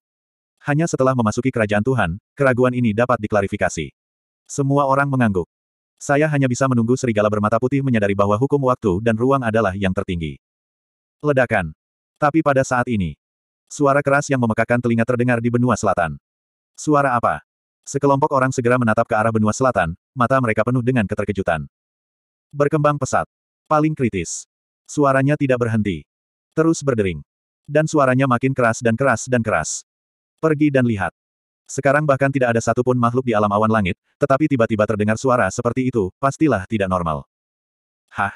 Hanya setelah memasuki kerajaan Tuhan, keraguan ini dapat diklarifikasi. Semua orang mengangguk. Saya hanya bisa menunggu serigala bermata putih menyadari bahwa hukum waktu dan ruang adalah yang tertinggi. Ledakan. Tapi pada saat ini, Suara keras yang memekakan telinga terdengar di benua selatan. Suara apa? Sekelompok orang segera menatap ke arah benua selatan, mata mereka penuh dengan keterkejutan. Berkembang pesat. Paling kritis. Suaranya tidak berhenti. Terus berdering. Dan suaranya makin keras dan keras dan keras. Pergi dan lihat. Sekarang bahkan tidak ada satupun makhluk di alam awan langit, tetapi tiba-tiba terdengar suara seperti itu, pastilah tidak normal. Hah?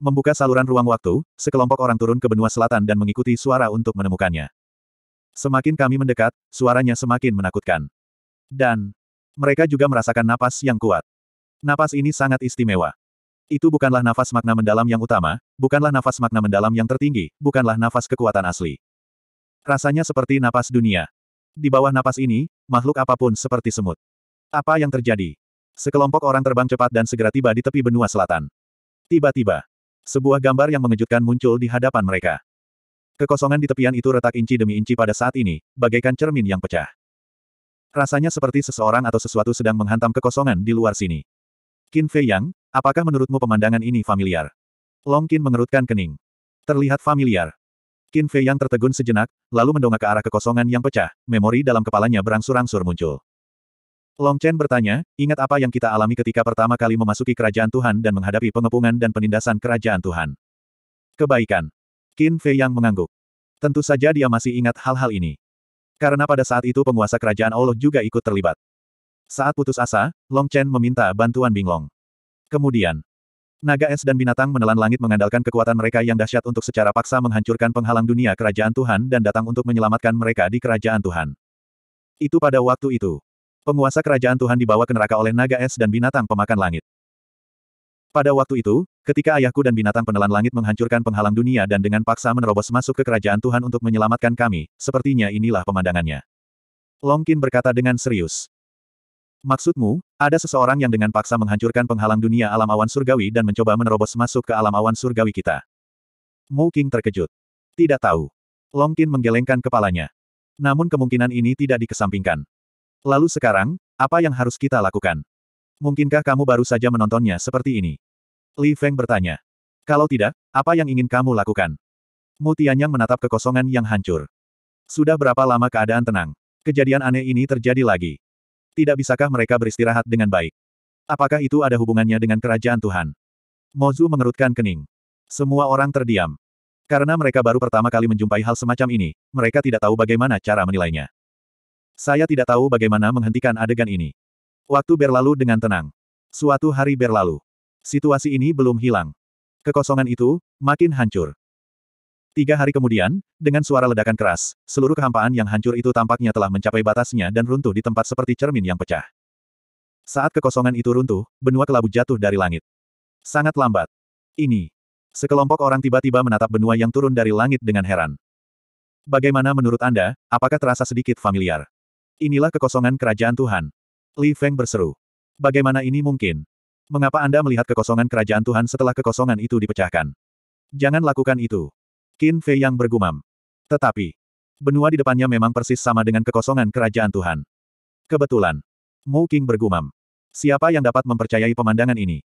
Membuka saluran ruang waktu, sekelompok orang turun ke benua selatan dan mengikuti suara untuk menemukannya. Semakin kami mendekat, suaranya semakin menakutkan. Dan, mereka juga merasakan napas yang kuat. Napas ini sangat istimewa. Itu bukanlah nafas makna mendalam yang utama, bukanlah nafas makna mendalam yang tertinggi, bukanlah nafas kekuatan asli. Rasanya seperti napas dunia. Di bawah napas ini, makhluk apapun seperti semut. Apa yang terjadi? Sekelompok orang terbang cepat dan segera tiba di tepi benua selatan. Tiba-tiba, sebuah gambar yang mengejutkan muncul di hadapan mereka. Kekosongan di tepian itu retak inci demi inci pada saat ini, bagaikan cermin yang pecah. Rasanya seperti seseorang atau sesuatu sedang menghantam kekosongan di luar sini. Qin Fei Yang, apakah menurutmu pemandangan ini familiar? Long Qin mengerutkan kening. Terlihat familiar. Qin Fei Yang tertegun sejenak, lalu mendongak ke arah kekosongan yang pecah, memori dalam kepalanya berangsur-angsur muncul. Long Chen bertanya, ingat apa yang kita alami ketika pertama kali memasuki kerajaan Tuhan dan menghadapi pengepungan dan penindasan kerajaan Tuhan? Kebaikan. Qin Fei Yang mengangguk. Tentu saja dia masih ingat hal-hal ini. Karena pada saat itu penguasa kerajaan Allah juga ikut terlibat. Saat putus asa, Long Chen meminta bantuan Binglong. Kemudian, naga es dan binatang menelan langit mengandalkan kekuatan mereka yang dahsyat untuk secara paksa menghancurkan penghalang dunia kerajaan Tuhan dan datang untuk menyelamatkan mereka di kerajaan Tuhan. Itu pada waktu itu. Penguasa kerajaan Tuhan dibawa ke neraka oleh naga es dan binatang pemakan langit. Pada waktu itu, ketika ayahku dan binatang penelan langit menghancurkan penghalang dunia dan dengan paksa menerobos masuk ke kerajaan Tuhan untuk menyelamatkan kami, sepertinya inilah pemandangannya. Longkin berkata dengan serius. Maksudmu, ada seseorang yang dengan paksa menghancurkan penghalang dunia alam awan surgawi dan mencoba menerobos masuk ke alam awan surgawi kita. Mu King terkejut. Tidak tahu. Longkin menggelengkan kepalanya. Namun kemungkinan ini tidak dikesampingkan. Lalu sekarang, apa yang harus kita lakukan? Mungkinkah kamu baru saja menontonnya seperti ini? Li Feng bertanya. Kalau tidak, apa yang ingin kamu lakukan? Tianyang menatap kekosongan yang hancur. Sudah berapa lama keadaan tenang? Kejadian aneh ini terjadi lagi. Tidak bisakah mereka beristirahat dengan baik? Apakah itu ada hubungannya dengan kerajaan Tuhan? Mozu mengerutkan kening. Semua orang terdiam. Karena mereka baru pertama kali menjumpai hal semacam ini, mereka tidak tahu bagaimana cara menilainya. Saya tidak tahu bagaimana menghentikan adegan ini. Waktu berlalu dengan tenang. Suatu hari berlalu. Situasi ini belum hilang. Kekosongan itu, makin hancur. Tiga hari kemudian, dengan suara ledakan keras, seluruh kehampaan yang hancur itu tampaknya telah mencapai batasnya dan runtuh di tempat seperti cermin yang pecah. Saat kekosongan itu runtuh, benua kelabu jatuh dari langit. Sangat lambat. Ini. Sekelompok orang tiba-tiba menatap benua yang turun dari langit dengan heran. Bagaimana menurut Anda, apakah terasa sedikit familiar? Inilah kekosongan kerajaan Tuhan. Li Feng berseru. Bagaimana ini mungkin? Mengapa Anda melihat kekosongan kerajaan Tuhan setelah kekosongan itu dipecahkan? Jangan lakukan itu. Qin Fei yang bergumam. Tetapi, benua di depannya memang persis sama dengan kekosongan kerajaan Tuhan. Kebetulan. Mu King bergumam. Siapa yang dapat mempercayai pemandangan ini?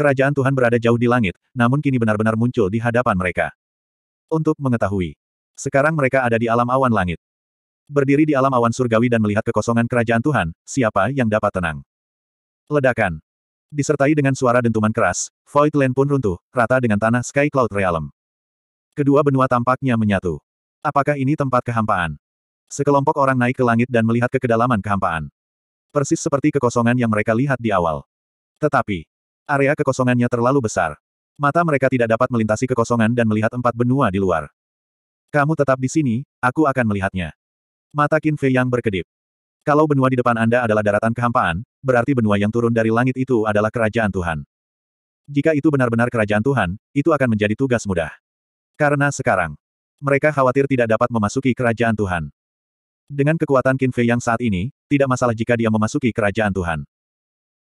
Kerajaan Tuhan berada jauh di langit, namun kini benar-benar muncul di hadapan mereka. Untuk mengetahui. Sekarang mereka ada di alam awan langit. Berdiri di alam awan surgawi dan melihat kekosongan kerajaan Tuhan, siapa yang dapat tenang? Ledakan. Disertai dengan suara dentuman keras, Void Land pun runtuh, rata dengan tanah Sky Cloud Realm. Kedua benua tampaknya menyatu. Apakah ini tempat kehampaan? Sekelompok orang naik ke langit dan melihat ke kedalaman kehampaan. Persis seperti kekosongan yang mereka lihat di awal. Tetapi, area kekosongannya terlalu besar. Mata mereka tidak dapat melintasi kekosongan dan melihat empat benua di luar. Kamu tetap di sini, aku akan melihatnya. Mata Qin Fei yang berkedip. Kalau benua di depan Anda adalah daratan kehampaan, berarti benua yang turun dari langit itu adalah kerajaan Tuhan. Jika itu benar-benar kerajaan Tuhan, itu akan menjadi tugas mudah. Karena sekarang, mereka khawatir tidak dapat memasuki kerajaan Tuhan. Dengan kekuatan Qin Fei yang saat ini, tidak masalah jika dia memasuki kerajaan Tuhan.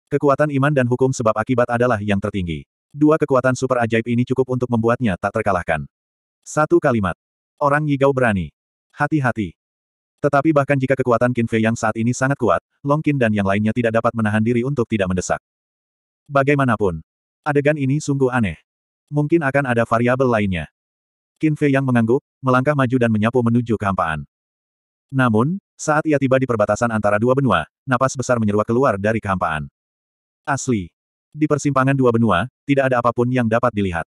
Kekuatan iman dan hukum sebab akibat adalah yang tertinggi. Dua kekuatan super ajaib ini cukup untuk membuatnya tak terkalahkan. Satu kalimat. Orang Yigao berani. Hati-hati. Tetapi bahkan jika kekuatan Qin Fei yang saat ini sangat kuat, Long Qin dan yang lainnya tidak dapat menahan diri untuk tidak mendesak. Bagaimanapun, adegan ini sungguh aneh. Mungkin akan ada variabel lainnya. Qin Fei yang mengangguk, melangkah maju dan menyapu menuju kehampaan. Namun, saat ia tiba di perbatasan antara dua benua, napas besar menyeruak keluar dari kehampaan. Asli. Di persimpangan dua benua, tidak ada apapun yang dapat dilihat.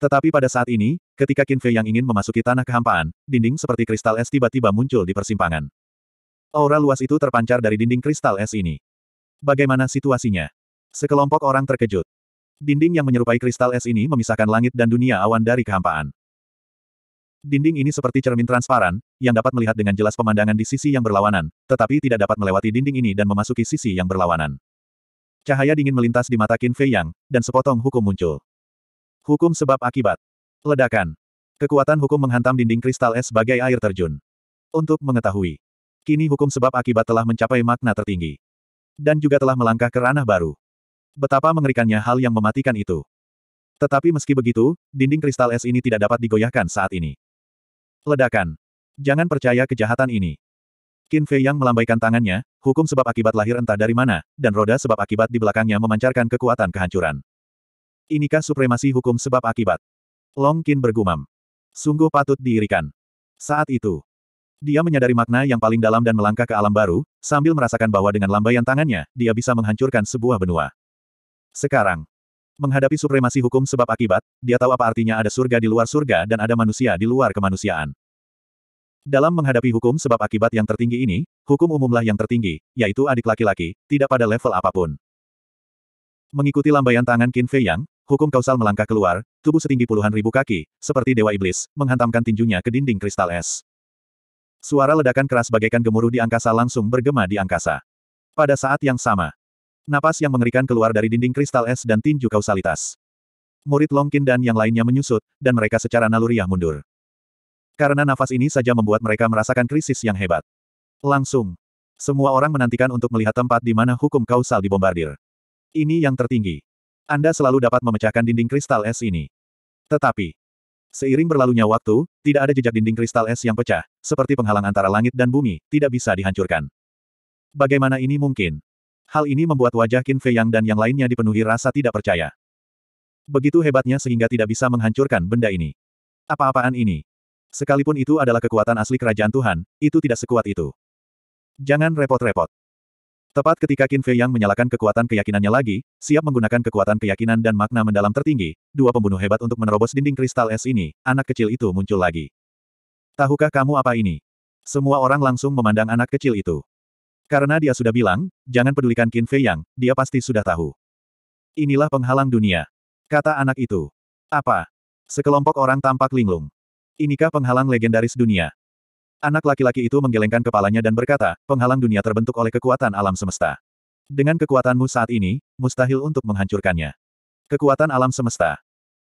Tetapi pada saat ini, ketika Qin Fei yang ingin memasuki tanah kehampaan, dinding seperti kristal es tiba-tiba muncul di persimpangan. Aura luas itu terpancar dari dinding kristal es ini. Bagaimana situasinya? Sekelompok orang terkejut. Dinding yang menyerupai kristal es ini memisahkan langit dan dunia awan dari kehampaan. Dinding ini seperti cermin transparan, yang dapat melihat dengan jelas pemandangan di sisi yang berlawanan, tetapi tidak dapat melewati dinding ini dan memasuki sisi yang berlawanan. Cahaya dingin melintas di mata Qin Fei Yang, dan sepotong hukum muncul. Hukum sebab akibat. Ledakan. Kekuatan hukum menghantam dinding kristal es sebagai air terjun. Untuk mengetahui. Kini hukum sebab akibat telah mencapai makna tertinggi. Dan juga telah melangkah ke ranah baru. Betapa mengerikannya hal yang mematikan itu. Tetapi meski begitu, dinding kristal es ini tidak dapat digoyahkan saat ini. Ledakan. Jangan percaya kejahatan ini. Qin Fei yang melambaikan tangannya, hukum sebab akibat lahir entah dari mana, dan roda sebab akibat di belakangnya memancarkan kekuatan kehancuran. Inikah supremasi hukum sebab akibat? Long Qin bergumam. Sungguh patut diirikan. Saat itu, dia menyadari makna yang paling dalam dan melangkah ke alam baru, sambil merasakan bahwa dengan lambaian tangannya, dia bisa menghancurkan sebuah benua. Sekarang, menghadapi supremasi hukum sebab akibat, dia tahu apa artinya ada surga di luar surga dan ada manusia di luar kemanusiaan. Dalam menghadapi hukum sebab akibat yang tertinggi ini, hukum umumlah yang tertinggi, yaitu adik laki-laki, tidak pada level apapun. Mengikuti lambaian tangan Qin Fei Yang, hukum kausal melangkah keluar, tubuh setinggi puluhan ribu kaki, seperti dewa iblis, menghantamkan tinjunya ke dinding kristal es. Suara ledakan keras bagaikan gemuruh di angkasa langsung bergema di angkasa. Pada saat yang sama, napas yang mengerikan keluar dari dinding kristal es dan tinju kausalitas. Murid Longkin dan yang lainnya menyusut, dan mereka secara naluriah mundur. Karena nafas ini saja membuat mereka merasakan krisis yang hebat. Langsung. Semua orang menantikan untuk melihat tempat di mana hukum kausal dibombardir. Ini yang tertinggi. Anda selalu dapat memecahkan dinding kristal es ini. Tetapi, seiring berlalunya waktu, tidak ada jejak dinding kristal es yang pecah, seperti penghalang antara langit dan bumi, tidak bisa dihancurkan. Bagaimana ini mungkin? Hal ini membuat wajah Qin Fei Yang dan yang lainnya dipenuhi rasa tidak percaya. Begitu hebatnya sehingga tidak bisa menghancurkan benda ini. Apa-apaan ini? Sekalipun itu adalah kekuatan asli kerajaan Tuhan, itu tidak sekuat itu. Jangan repot-repot. Tepat ketika Qin Fei Yang menyalakan kekuatan keyakinannya lagi, siap menggunakan kekuatan keyakinan dan makna mendalam tertinggi, dua pembunuh hebat untuk menerobos dinding kristal es ini, anak kecil itu muncul lagi. Tahukah kamu apa ini? Semua orang langsung memandang anak kecil itu. Karena dia sudah bilang, jangan pedulikan Qin Fei Yang, dia pasti sudah tahu. Inilah penghalang dunia. Kata anak itu. Apa? Sekelompok orang tampak linglung. Inikah penghalang legendaris dunia? Anak laki-laki itu menggelengkan kepalanya dan berkata, penghalang dunia terbentuk oleh kekuatan alam semesta. Dengan kekuatanmu saat ini, mustahil untuk menghancurkannya. Kekuatan alam semesta.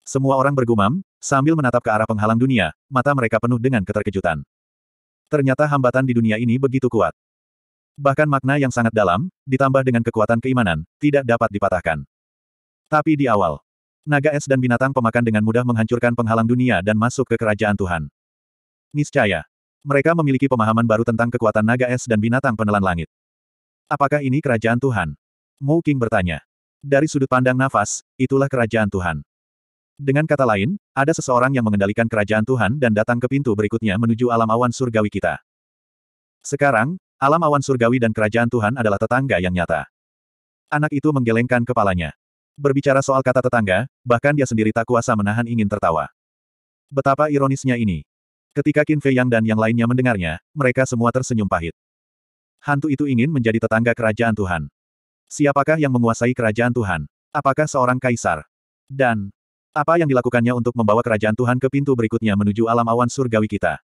Semua orang bergumam, sambil menatap ke arah penghalang dunia, mata mereka penuh dengan keterkejutan. Ternyata hambatan di dunia ini begitu kuat. Bahkan makna yang sangat dalam, ditambah dengan kekuatan keimanan, tidak dapat dipatahkan. Tapi di awal, naga es dan binatang pemakan dengan mudah menghancurkan penghalang dunia dan masuk ke kerajaan Tuhan. Niscaya, mereka memiliki pemahaman baru tentang kekuatan naga es dan binatang penelan langit. Apakah ini kerajaan Tuhan? Mu King bertanya. Dari sudut pandang nafas, itulah kerajaan Tuhan. Dengan kata lain, ada seseorang yang mengendalikan kerajaan Tuhan dan datang ke pintu berikutnya menuju alam awan surgawi kita. Sekarang, alam awan surgawi dan kerajaan Tuhan adalah tetangga yang nyata. Anak itu menggelengkan kepalanya. Berbicara soal kata tetangga, bahkan dia sendiri tak kuasa menahan ingin tertawa. Betapa ironisnya ini. Ketika Qin Fei Yang dan yang lainnya mendengarnya, mereka semua tersenyum pahit. Hantu itu ingin menjadi tetangga kerajaan Tuhan. Siapakah yang menguasai kerajaan Tuhan? Apakah seorang kaisar? Dan, apa yang dilakukannya untuk membawa kerajaan Tuhan ke pintu berikutnya menuju alam awan surgawi kita?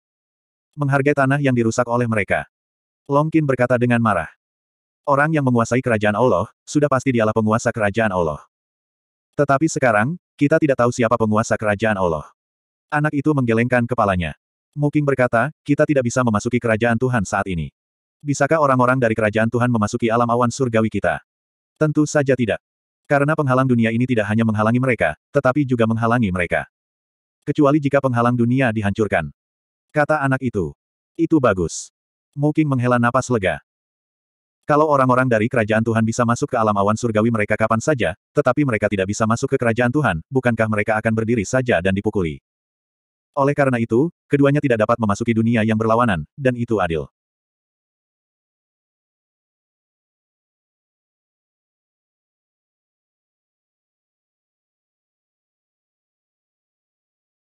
Menghargai tanah yang dirusak oleh mereka. Long Longkin berkata dengan marah. Orang yang menguasai kerajaan Allah, sudah pasti dialah penguasa kerajaan Allah. Tetapi sekarang, kita tidak tahu siapa penguasa kerajaan Allah. Anak itu menggelengkan kepalanya. Moking berkata, kita tidak bisa memasuki kerajaan Tuhan saat ini. Bisakah orang-orang dari kerajaan Tuhan memasuki alam awan surgawi kita? Tentu saja tidak. Karena penghalang dunia ini tidak hanya menghalangi mereka, tetapi juga menghalangi mereka. Kecuali jika penghalang dunia dihancurkan. Kata anak itu. Itu bagus. Moking menghela napas lega. Kalau orang-orang dari kerajaan Tuhan bisa masuk ke alam awan surgawi mereka kapan saja, tetapi mereka tidak bisa masuk ke kerajaan Tuhan, bukankah mereka akan berdiri saja dan dipukuli? Oleh karena itu, keduanya tidak dapat memasuki dunia yang berlawanan, dan itu adil.